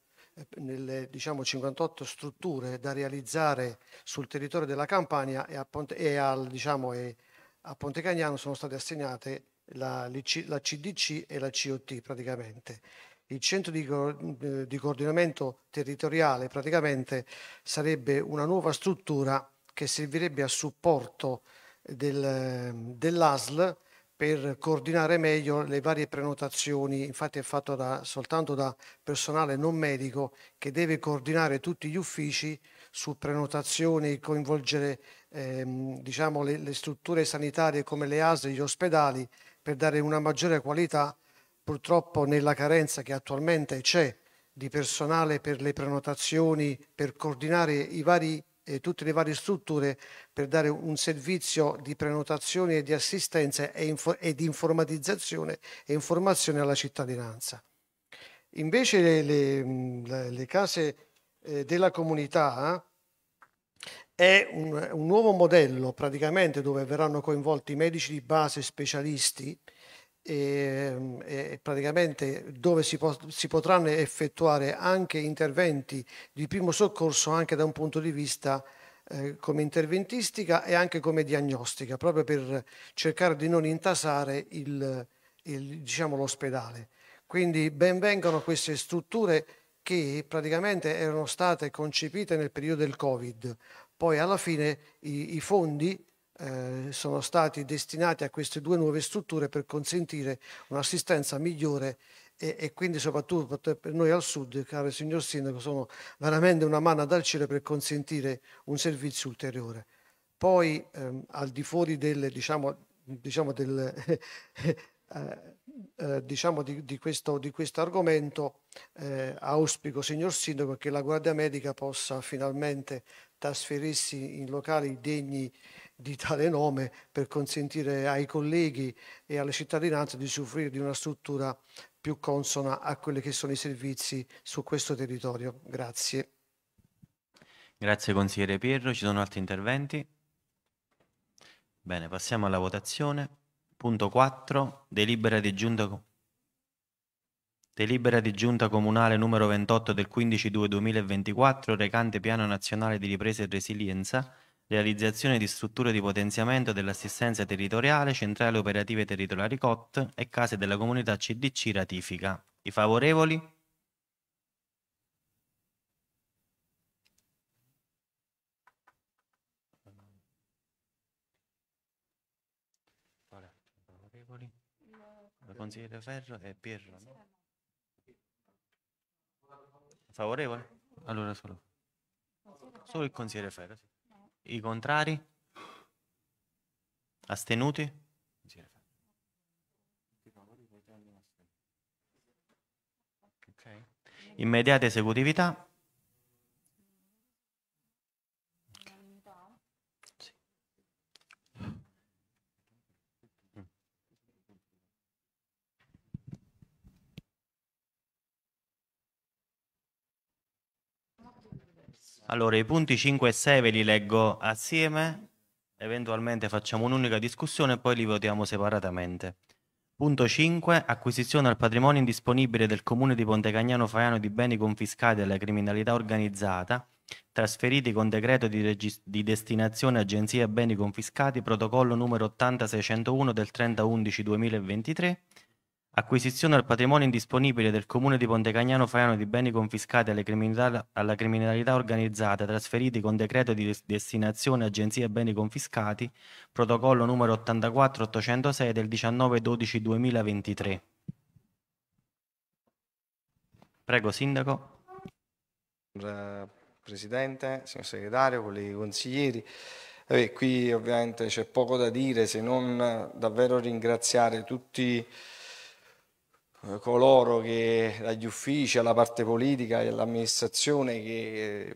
nelle diciamo, 58 strutture da realizzare sul territorio della Campania e a Ponte, e al, diciamo, e a Ponte Cagnano sono state assegnate la, la, CDC e la COT praticamente. Il centro di, eh, di coordinamento territoriale praticamente sarebbe una nuova struttura che servirebbe a supporto del, dell'ASL per coordinare meglio le varie prenotazioni, infatti è fatto da, soltanto da personale non medico che deve coordinare tutti gli uffici su prenotazioni, coinvolgere ehm, diciamo, le, le, strutture sanitarie come le ASL, gli ospedali, per dare una maggiore qualità, purtroppo nella carenza che attualmente c'è di personale per le prenotazioni, per coordinare i vari eh, tutte le varie strutture per dare un servizio di prenotazione e di assistenza e, info- e di informatizzazione e informazione alla cittadinanza. Invece le, le, le case eh, della comunità eh, è un, un, nuovo modello praticamente dove verranno coinvolti medici di base, specialisti, Ehm, e, e praticamente dove si, po si, potranno effettuare anche interventi di primo soccorso anche da un punto di vista eh, come interventistica e anche come diagnostica, proprio per cercare di non intasare diciamo, l'ospedale. Diciamo, Quindi benvengono queste strutture che praticamente erano state concepite nel periodo del Covid, poi alla fine i, i fondi eh, sono stati destinati a queste due nuove strutture per consentire un'assistenza migliore e, e, quindi soprattutto per noi al sud, caro signor Sindaco, sono veramente una mano dal cielo per consentire un servizio ulteriore. Poi ehm, al di fuori del, diciamo, diciamo, del, eh, eh, diciamo di, di, questo, di, questo, argomento, eh, auspico signor Sindaco che la Guardia Medica possa finalmente trasferirsi in locali degni di tale nome per consentire ai colleghi e alla cittadinanza di soffrire di una struttura più consona a quelli che sono i servizi su questo territorio. Grazie. Grazie consigliere Pirro, ci sono altri interventi? Bene, passiamo alla votazione. Punto 4, delibera di giunta Delibera di giunta comunale numero 28 del 15 2 2024 recante Piano Nazionale di Ripresa e Resilienza realizzazione di strutture di potenziamento dell'assistenza territoriale, centrali operative territoriali COT e case della comunità CDC ratifica. I favorevoli? consigliere Ferro e Pierro. No? Favorevole? Allora solo. Solo il consigliere Ferro, sì. I contrari? Astenuti? Ok. Immediata esecutività. Allora, i punti 5 e 6 ve li leggo assieme, eventualmente facciamo un'unica discussione e poi li votiamo separatamente. Punto 5. Acquisizione al patrimonio indisponibile del comune di Pontecagnano Faiano di beni confiscati alla criminalità organizzata, trasferiti con decreto di, regist- di destinazione Agenzia Beni Confiscati, protocollo numero 80601 del 3011 2023 Acquisizione al patrimonio indisponibile del comune di Pontecagnano Faiano di beni confiscati alla criminalità, alla criminalità organizzata, trasferiti con decreto di destinazione Agenzia Beni Confiscati, protocollo numero 84806 del 19-12-2023. Prego, Sindaco. Presidente, signor Segretario, colleghi consiglieri. Eh, qui ovviamente c'è poco da dire se non davvero ringraziare tutti i eh, coloro che dagli uffici alla parte politica e all'amministrazione che eh,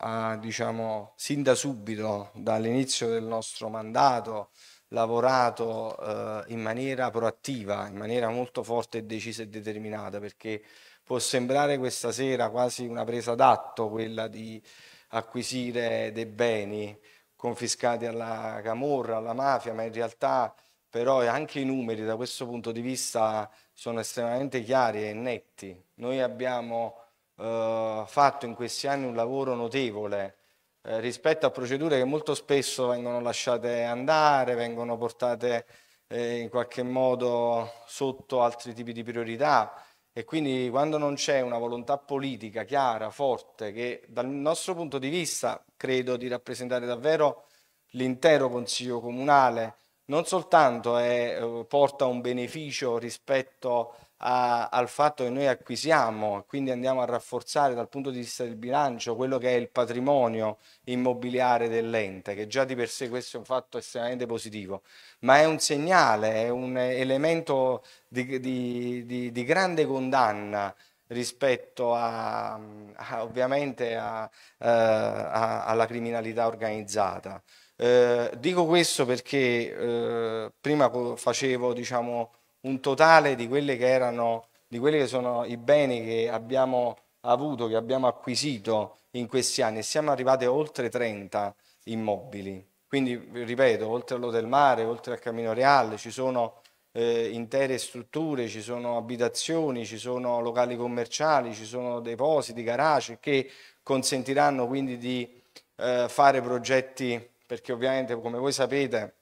ha diciamo sin da subito dall'inizio del nostro mandato lavorato eh, in maniera proattiva, in maniera molto forte, decisa e determinata perché può sembrare questa sera quasi una presa d'atto quella di acquisire dei beni confiscati alla camorra, alla mafia, ma in realtà però anche i numeri da questo punto di vista sono estremamente chiari e netti. Noi abbiamo eh, fatto in questi anni un lavoro notevole eh, rispetto a procedure che molto spesso vengono lasciate andare, vengono portate eh, in qualche modo sotto altri tipi di priorità e quindi quando non c'è una volontà politica chiara, forte, che dal nostro punto di vista credo di rappresentare davvero l'intero Consiglio Comunale, non soltanto è, eh, porta un beneficio rispetto a, al fatto che noi acquisiamo, quindi andiamo a rafforzare dal punto di vista del bilancio quello che è il patrimonio immobiliare dell'ente, che già di per sé questo è un fatto estremamente positivo, ma è un segnale, è un elemento di, di, di, di grande condanna rispetto a, a, ovviamente eh, alla criminalità organizzata. Eh, dico questo perché eh, prima facevo diciamo, un totale di, erano, di quelli che sono i beni che abbiamo avuto, che abbiamo acquisito in questi anni e siamo arrivati a oltre 30 immobili. Quindi, ripeto, oltre all'Hotel Mare, oltre al Camino Reale, ci sono eh, intere strutture, ci sono abitazioni, ci sono locali commerciali, ci sono depositi, garage che consentiranno quindi di eh, fare progetti perché ovviamente come voi sapete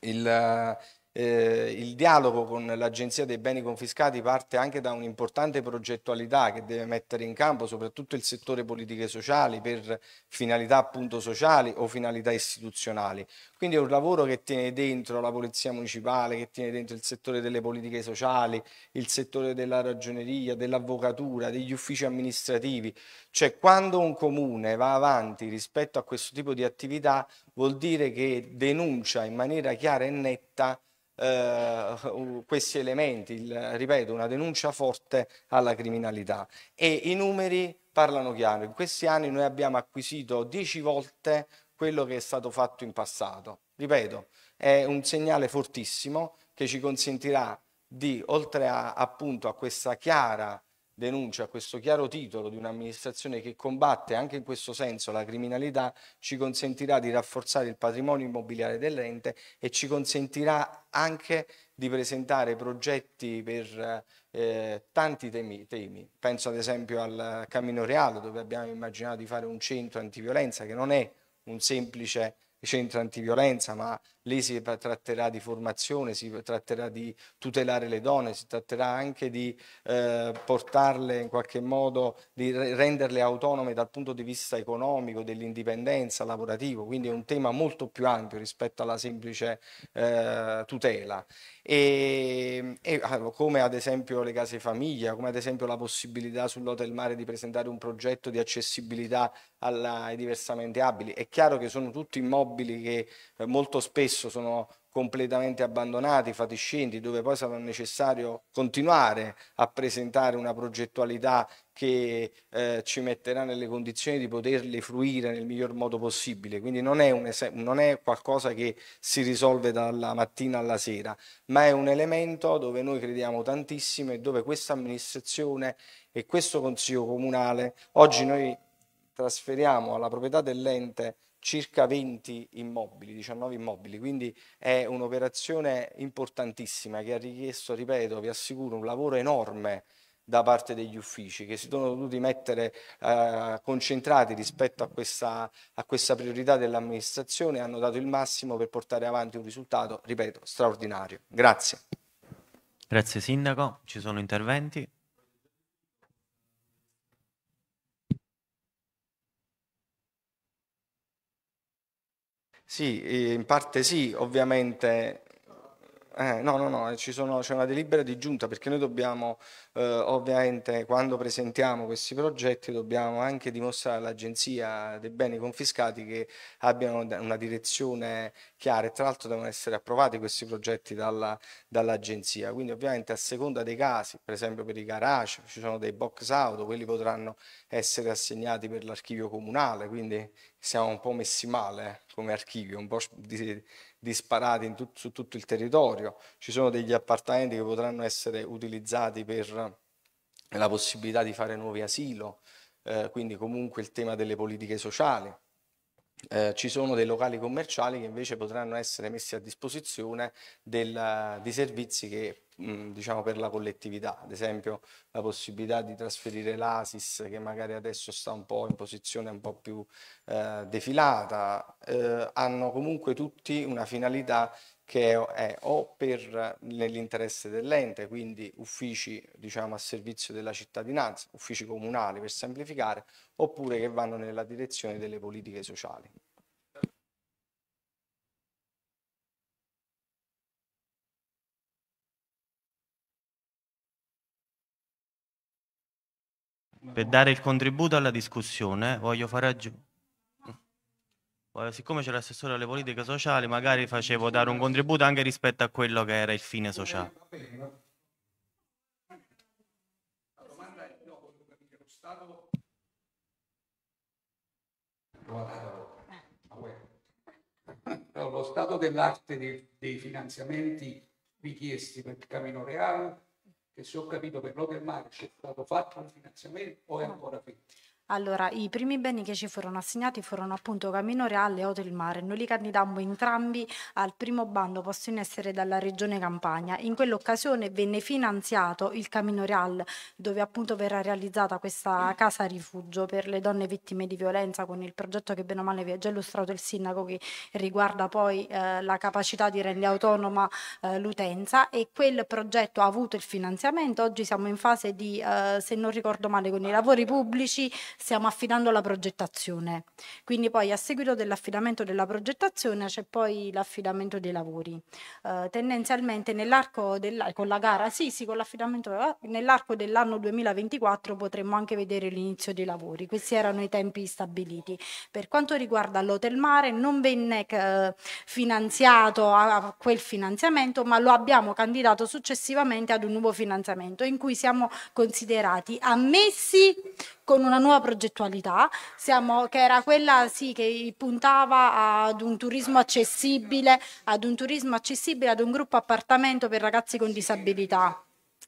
il, eh, il dialogo con l'Agenzia dei beni confiscati parte anche da un'importante progettualità che deve mettere in campo soprattutto il settore politiche sociali per finalità appunto sociali o finalità istituzionali. Quindi è un lavoro che tiene dentro la Polizia Municipale, che tiene dentro il settore delle politiche sociali, il settore della ragioneria, dell'avvocatura, degli uffici amministrativi. Cioè quando un comune va avanti rispetto a questo tipo di attività vuol dire che denuncia in maniera chiara e netta eh, questi elementi, il, ripeto, una denuncia forte alla criminalità e i numeri parlano chiaro. In questi anni noi abbiamo acquisito 10 volte quello che è stato fatto in passato. Ripeto, è un segnale fortissimo che ci consentirà di, oltre a, appunto, a questa chiara denuncia, questo chiaro titolo di un'amministrazione che combatte anche in questo senso la criminalità, ci consentirà di rafforzare il patrimonio immobiliare dell'ente e ci consentirà anche di presentare progetti per eh, tanti temi, temi, Penso ad esempio al Cammino Reale dove abbiamo immaginato di fare un centro antiviolenza che non è un semplice centro antiviolenza ma lì si tratterà di formazione, si tratterà di tutelare le donne, si tratterà anche di eh, portarle in qualche modo, di renderle autonome dal punto di vista economico, dell'indipendenza lavorativa, quindi è un tema molto più ampio rispetto alla semplice eh, tutela. E, e, ah, come ad esempio le case famiglia, come ad esempio la possibilità sull'hotel mare di presentare un progetto di accessibilità alla, ai diversamente abili. È chiaro che sono tutti immobili che eh, molto spesso spesso sono completamente abbandonati, fatiscenti, dove poi sarà necessario continuare a presentare una progettualità che eh, ci metterà nelle condizioni di poterle fruire nel miglior modo possibile. Quindi non è, non è qualcosa che si risolve dalla mattina alla sera, ma è un elemento dove noi crediamo tantissimo e dove questa amministrazione e questo Consiglio Comunale, oggi noi trasferiamo alla proprietà dell'ente circa 20 immobili, 19 immobili, quindi è un'operazione importantissima che ha richiesto, ripeto, vi assicuro, un lavoro enorme da parte degli uffici che si sono dovuti mettere eh, concentrati rispetto a questa, a questa priorità dell'amministrazione e hanno dato il massimo per portare avanti un risultato, ripeto, straordinario. Grazie. Grazie Sindaco, ci sono interventi? Sì, in parte sì, ovviamente eh, no, no, no, eh, sono, c'è una delibera di giunta perché noi dobbiamo, eh, ovviamente, quando presentiamo questi progetti, dobbiamo anche dimostrare all'Agenzia dei beni confiscati che abbiano una direzione chiara e tra l'altro devono essere approvati questi progetti dalla, dall'Agenzia. Quindi, ovviamente, a seconda dei casi, per esempio per i garage, ci sono dei box auto, quelli potranno essere assegnati per l'archivio comunale, quindi siamo un po' messi male eh, come archivio, un po' di disparati tut su tutto il territorio, ci sono degli appartamenti che potranno essere utilizzati per la possibilità di fare nuovi asilo, eh, quindi comunque il tema delle politiche sociali eh, ci sono dei locali commerciali che invece potranno essere messi a disposizione del, di servizi che, mh, mm, diciamo per la collettività, ad esempio la possibilità di trasferire l'ASIS che magari adesso sta un po' in posizione un po' più eh, defilata, eh, hanno comunque tutti una finalità che è o per, eh, nell'interesse dell'ente, quindi uffici diciamo, a servizio della cittadinanza, uffici comunali per semplificare, oppure che vanno nella direzione delle politiche sociali. Per dare il contributo alla discussione voglio fare aggiungere siccome c'era l'assessore alle politiche sociali, magari facevo dare un contributo anche rispetto a quello che era il fine sociale. Eh, la domanda è, no, voglio lo Stato... Ah, lo stato dell'arte dei, dei, finanziamenti richiesti per il cammino Reale, che se ho capito per l'Open Mare c'è stato fatto un finanziamento o è ancora finito? Allora, i primi beni che ci furono assegnati furono appunto Camino Reale e Auto Mare. Noi li candidammo entrambi al primo bando posto in essere dalla Regione Campania. In quell'occasione venne finanziato il Camino Reale, dove appunto verrà realizzata questa mm. casa rifugio per le donne vittime di violenza con il progetto che bene o male vi ha già illustrato il sindaco che riguarda poi eh, la capacità di rendere autonoma eh, l'utenza e quel progetto ha avuto il finanziamento. Oggi siamo in fase di, eh, se non ricordo male, con i lavori pubblici stiamo affidando la progettazione. Quindi poi a seguito dell'affidamento della progettazione c'è poi l'affidamento dei lavori. Eh, tendenzialmente nell'arco della, con la gara, sì, sì, con l'affidamento eh, nell'arco dell'anno 2024 potremmo anche vedere l'inizio dei lavori. Questi erano i tempi stabiliti. Per quanto riguarda l'Hotel Mare non venne eh, finanziato a, a quel finanziamento, ma lo abbiamo candidato successivamente ad un nuovo finanziamento in cui siamo considerati ammessi con una nuova progettualità, siamo, che era quella sì, che puntava ad un turismo accessibile, ad un turismo accessibile ad un gruppo appartamento per ragazzi con disabilità.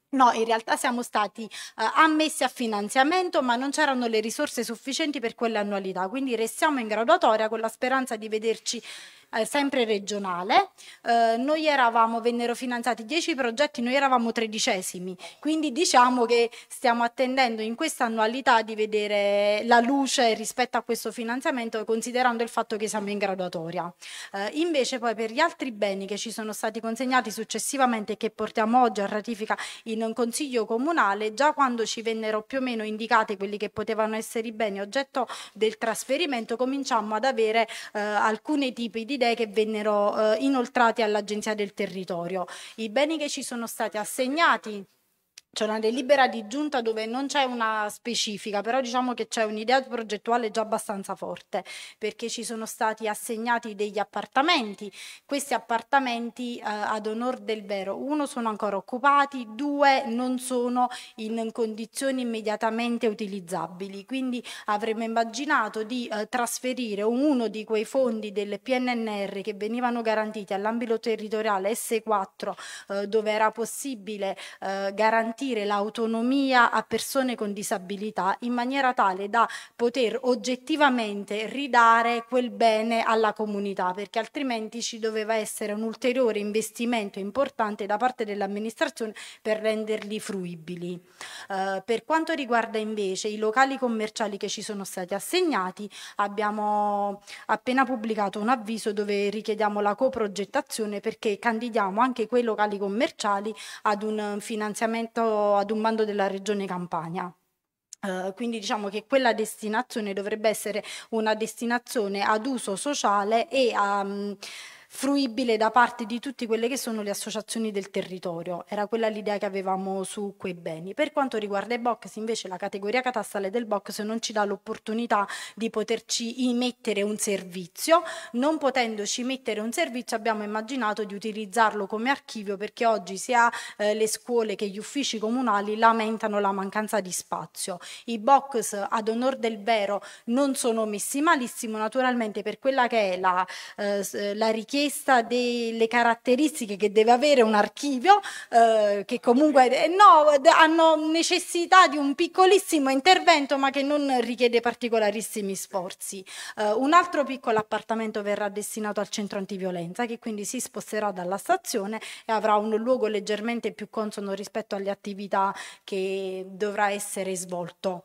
No, in realtà siamo stati eh, ammessi a finanziamento, ma non c'erano le risorse sufficienti per quelle annualità. quindi restiamo in graduatoria con la speranza di vederci eh, sempre regionale. Eh, noi eravamo, vennero finanziati 10 progetti, noi eravamo tredicesimi, quindi diciamo che stiamo attendendo in questa annualità di vedere la luce rispetto a questo finanziamento considerando il fatto che siamo in graduatoria. Eh, invece poi per gli altri beni che ci sono stati consegnati successivamente e che portiamo oggi a ratifica in un consiglio comunale, già quando ci vennero più o meno indicati quelli che potevano essere i beni oggetto del trasferimento, cominciamo ad avere eh, alcuni tipi di idee che vennero eh, inoltrate all'Agenzia del Territorio. I beni che ci sono stati assegnati c'è una delibera di giunta dove non c'è una specifica, però diciamo che c'è un'idea progettuale già abbastanza forte, perché ci sono stati assegnati degli appartamenti. Questi appartamenti, eh, ad onor del vero, uno sono ancora occupati, due non sono in condizioni immediatamente utilizzabili. Quindi avremmo immaginato di eh, trasferire uno di quei fondi del PNNR che venivano garantiti all'ambito territoriale S4, eh, dove era possibile eh, garantire garantire l'autonomia a persone con disabilità in maniera tale da poter oggettivamente ridare quel bene alla comunità, perché altrimenti ci doveva essere un ulteriore investimento importante da parte dell'amministrazione per renderli fruibili. Eh, per quanto riguarda invece i locali commerciali che ci sono stati assegnati, abbiamo appena pubblicato un avviso dove richiediamo la coprogettazione perché candidiamo anche quei locali commerciali ad un finanziamento ero ad un bando della regione Campania. Uh, quindi diciamo che quella destinazione dovrebbe essere una destinazione ad uso sociale e a... Um, fruibile da parte di tutte quelle che sono le associazioni del territorio. Era quella l'idea che avevamo su quei beni. Per quanto riguarda i box, invece, la categoria catastale del box non ci dà l'opportunità di poterci mettere un servizio. Non potendoci mettere un servizio, abbiamo immaginato di utilizzarlo come archivio perché oggi sia eh, le scuole che gli uffici comunali lamentano la mancanza di spazio. I box, ad onor del vero, non sono messi malissimo, naturalmente, per quella che è la, eh, la richiesta richiesta delle caratteristiche che deve avere un archivio, eh, che comunque eh, no, hanno necessità di un piccolissimo intervento ma che non richiede particolarissimi sforzi. Eh, un altro piccolo appartamento verrà destinato al centro antiviolenza che quindi si sposterà dalla stazione e avrà un luogo leggermente più consono rispetto alle attività che dovrà essere svolto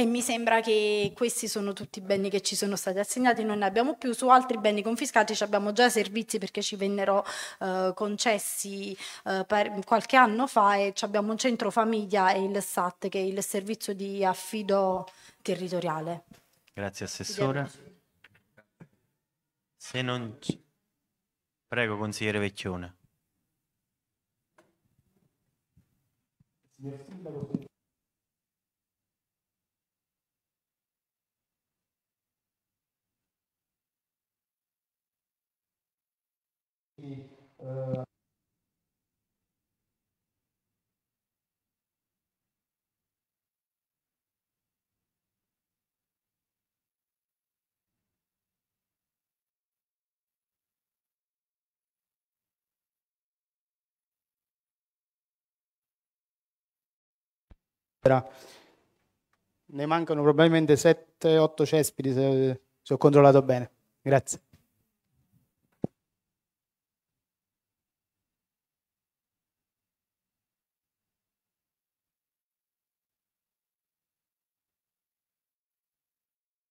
e mi sembra che questi sono tutti i beni che ci sono stati assegnati, non ne abbiamo più, su altri beni confiscati abbiamo già servizi perché ci vennero eh, concessi eh, qualche anno fa e abbiamo un centro famiglia e il SAT che è il servizio di affido territoriale. Grazie Assessore. Se non... Prego consigliere Vecchione. Signor Sindaco, Ne mancano probabilmente 7-8 cespiti se, se ho controllato bene. Grazie.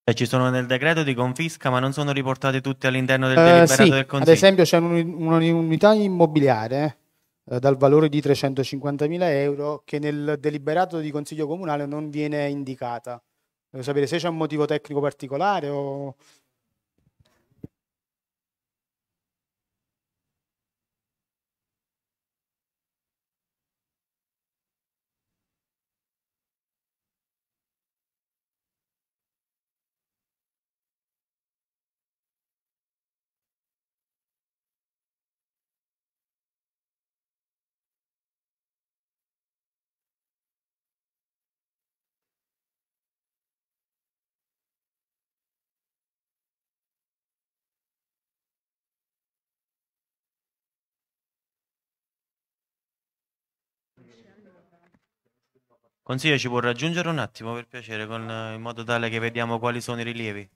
Cioè, ci sono nel decreto di confisca, ma non sono riportate tutte all'interno del eh, deliberato uh, sì. del Consiglio. Ad esempio, c'è un'unità immobiliare eh, dal valore di 350.000 euro che nel deliberato di Consiglio Comunale non viene indicata. Devo sapere se c'è un motivo tecnico particolare o Consiglio ci può raggiungere un attimo per piacere, con, eh, in modo tale che vediamo quali sono i rilievi.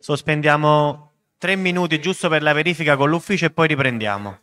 Sospendiamo tre minuti giusto per la verifica con l'ufficio e poi riprendiamo.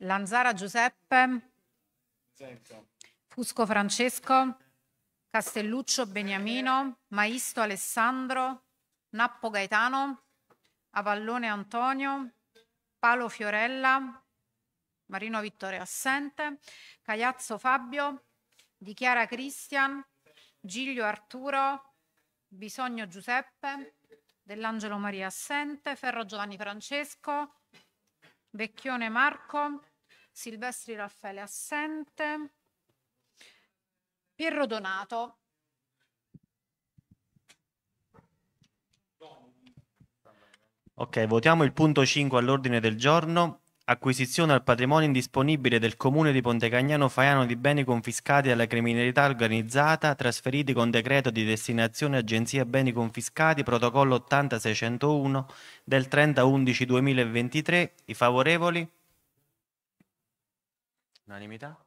Lanzara Giuseppe, Fusco Francesco, Castelluccio Beniamino, Maisto Alessandro, Nappo Gaetano, Avallone Antonio, Palo Fiorella, Marino Vittorio assente, Cagliazzo Fabio, Dichiara Cristian, Giglio Arturo, Bisogno Giuseppe, Dell'Angelo Maria assente, Ferro Giovanni Francesco, Vecchione Marco, Silvestri Raffaele assente, Pierro Donato. Ok, votiamo il punto 5 all'ordine del giorno, acquisizione al patrimonio indisponibile del comune di Pontecagnano Faiano di beni confiscati alla criminalità organizzata, trasferiti con decreto di destinazione Agenzia Beni Confiscati, protocollo 80601 del 30-11-2023. I favorevoli? Unanimità?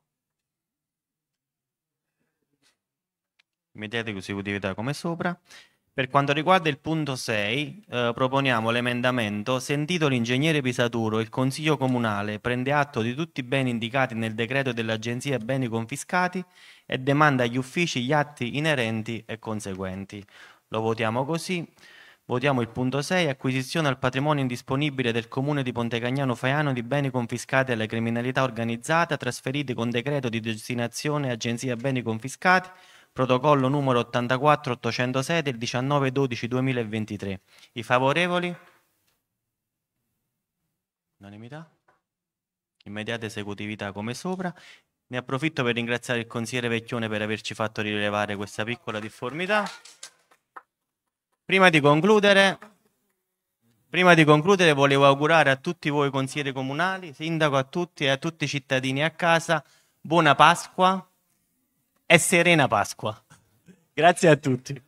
Immediata esecutività come sopra. Per quanto riguarda il punto 6, eh, proponiamo l'emendamento Sentito l'ingegnere Pisaturo, il Consiglio Comunale prende atto di tutti i beni indicati nel decreto dell'Agenzia Beni Confiscati e demanda agli uffici gli atti inerenti e conseguenti. Lo votiamo così. Votiamo il punto 6, acquisizione al patrimonio indisponibile del comune di Pontecagnano Faiano di beni confiscati alla criminalità organizzata trasferiti con decreto di destinazione Agenzia Beni Confiscati protocollo numero 84806 del 19-12-2023. I favorevoli? Unanimità? Immediata esecutività come sopra. Ne approfitto per ringraziare il consigliere Vecchione per averci fatto rilevare questa piccola difformità. Prima di concludere, prima di concludere volevo augurare a tutti voi consiglieri comunali, sindaco, a tutti e a tutti i cittadini a casa, buona Pasqua, e serena Pasqua. Grazie a tutti.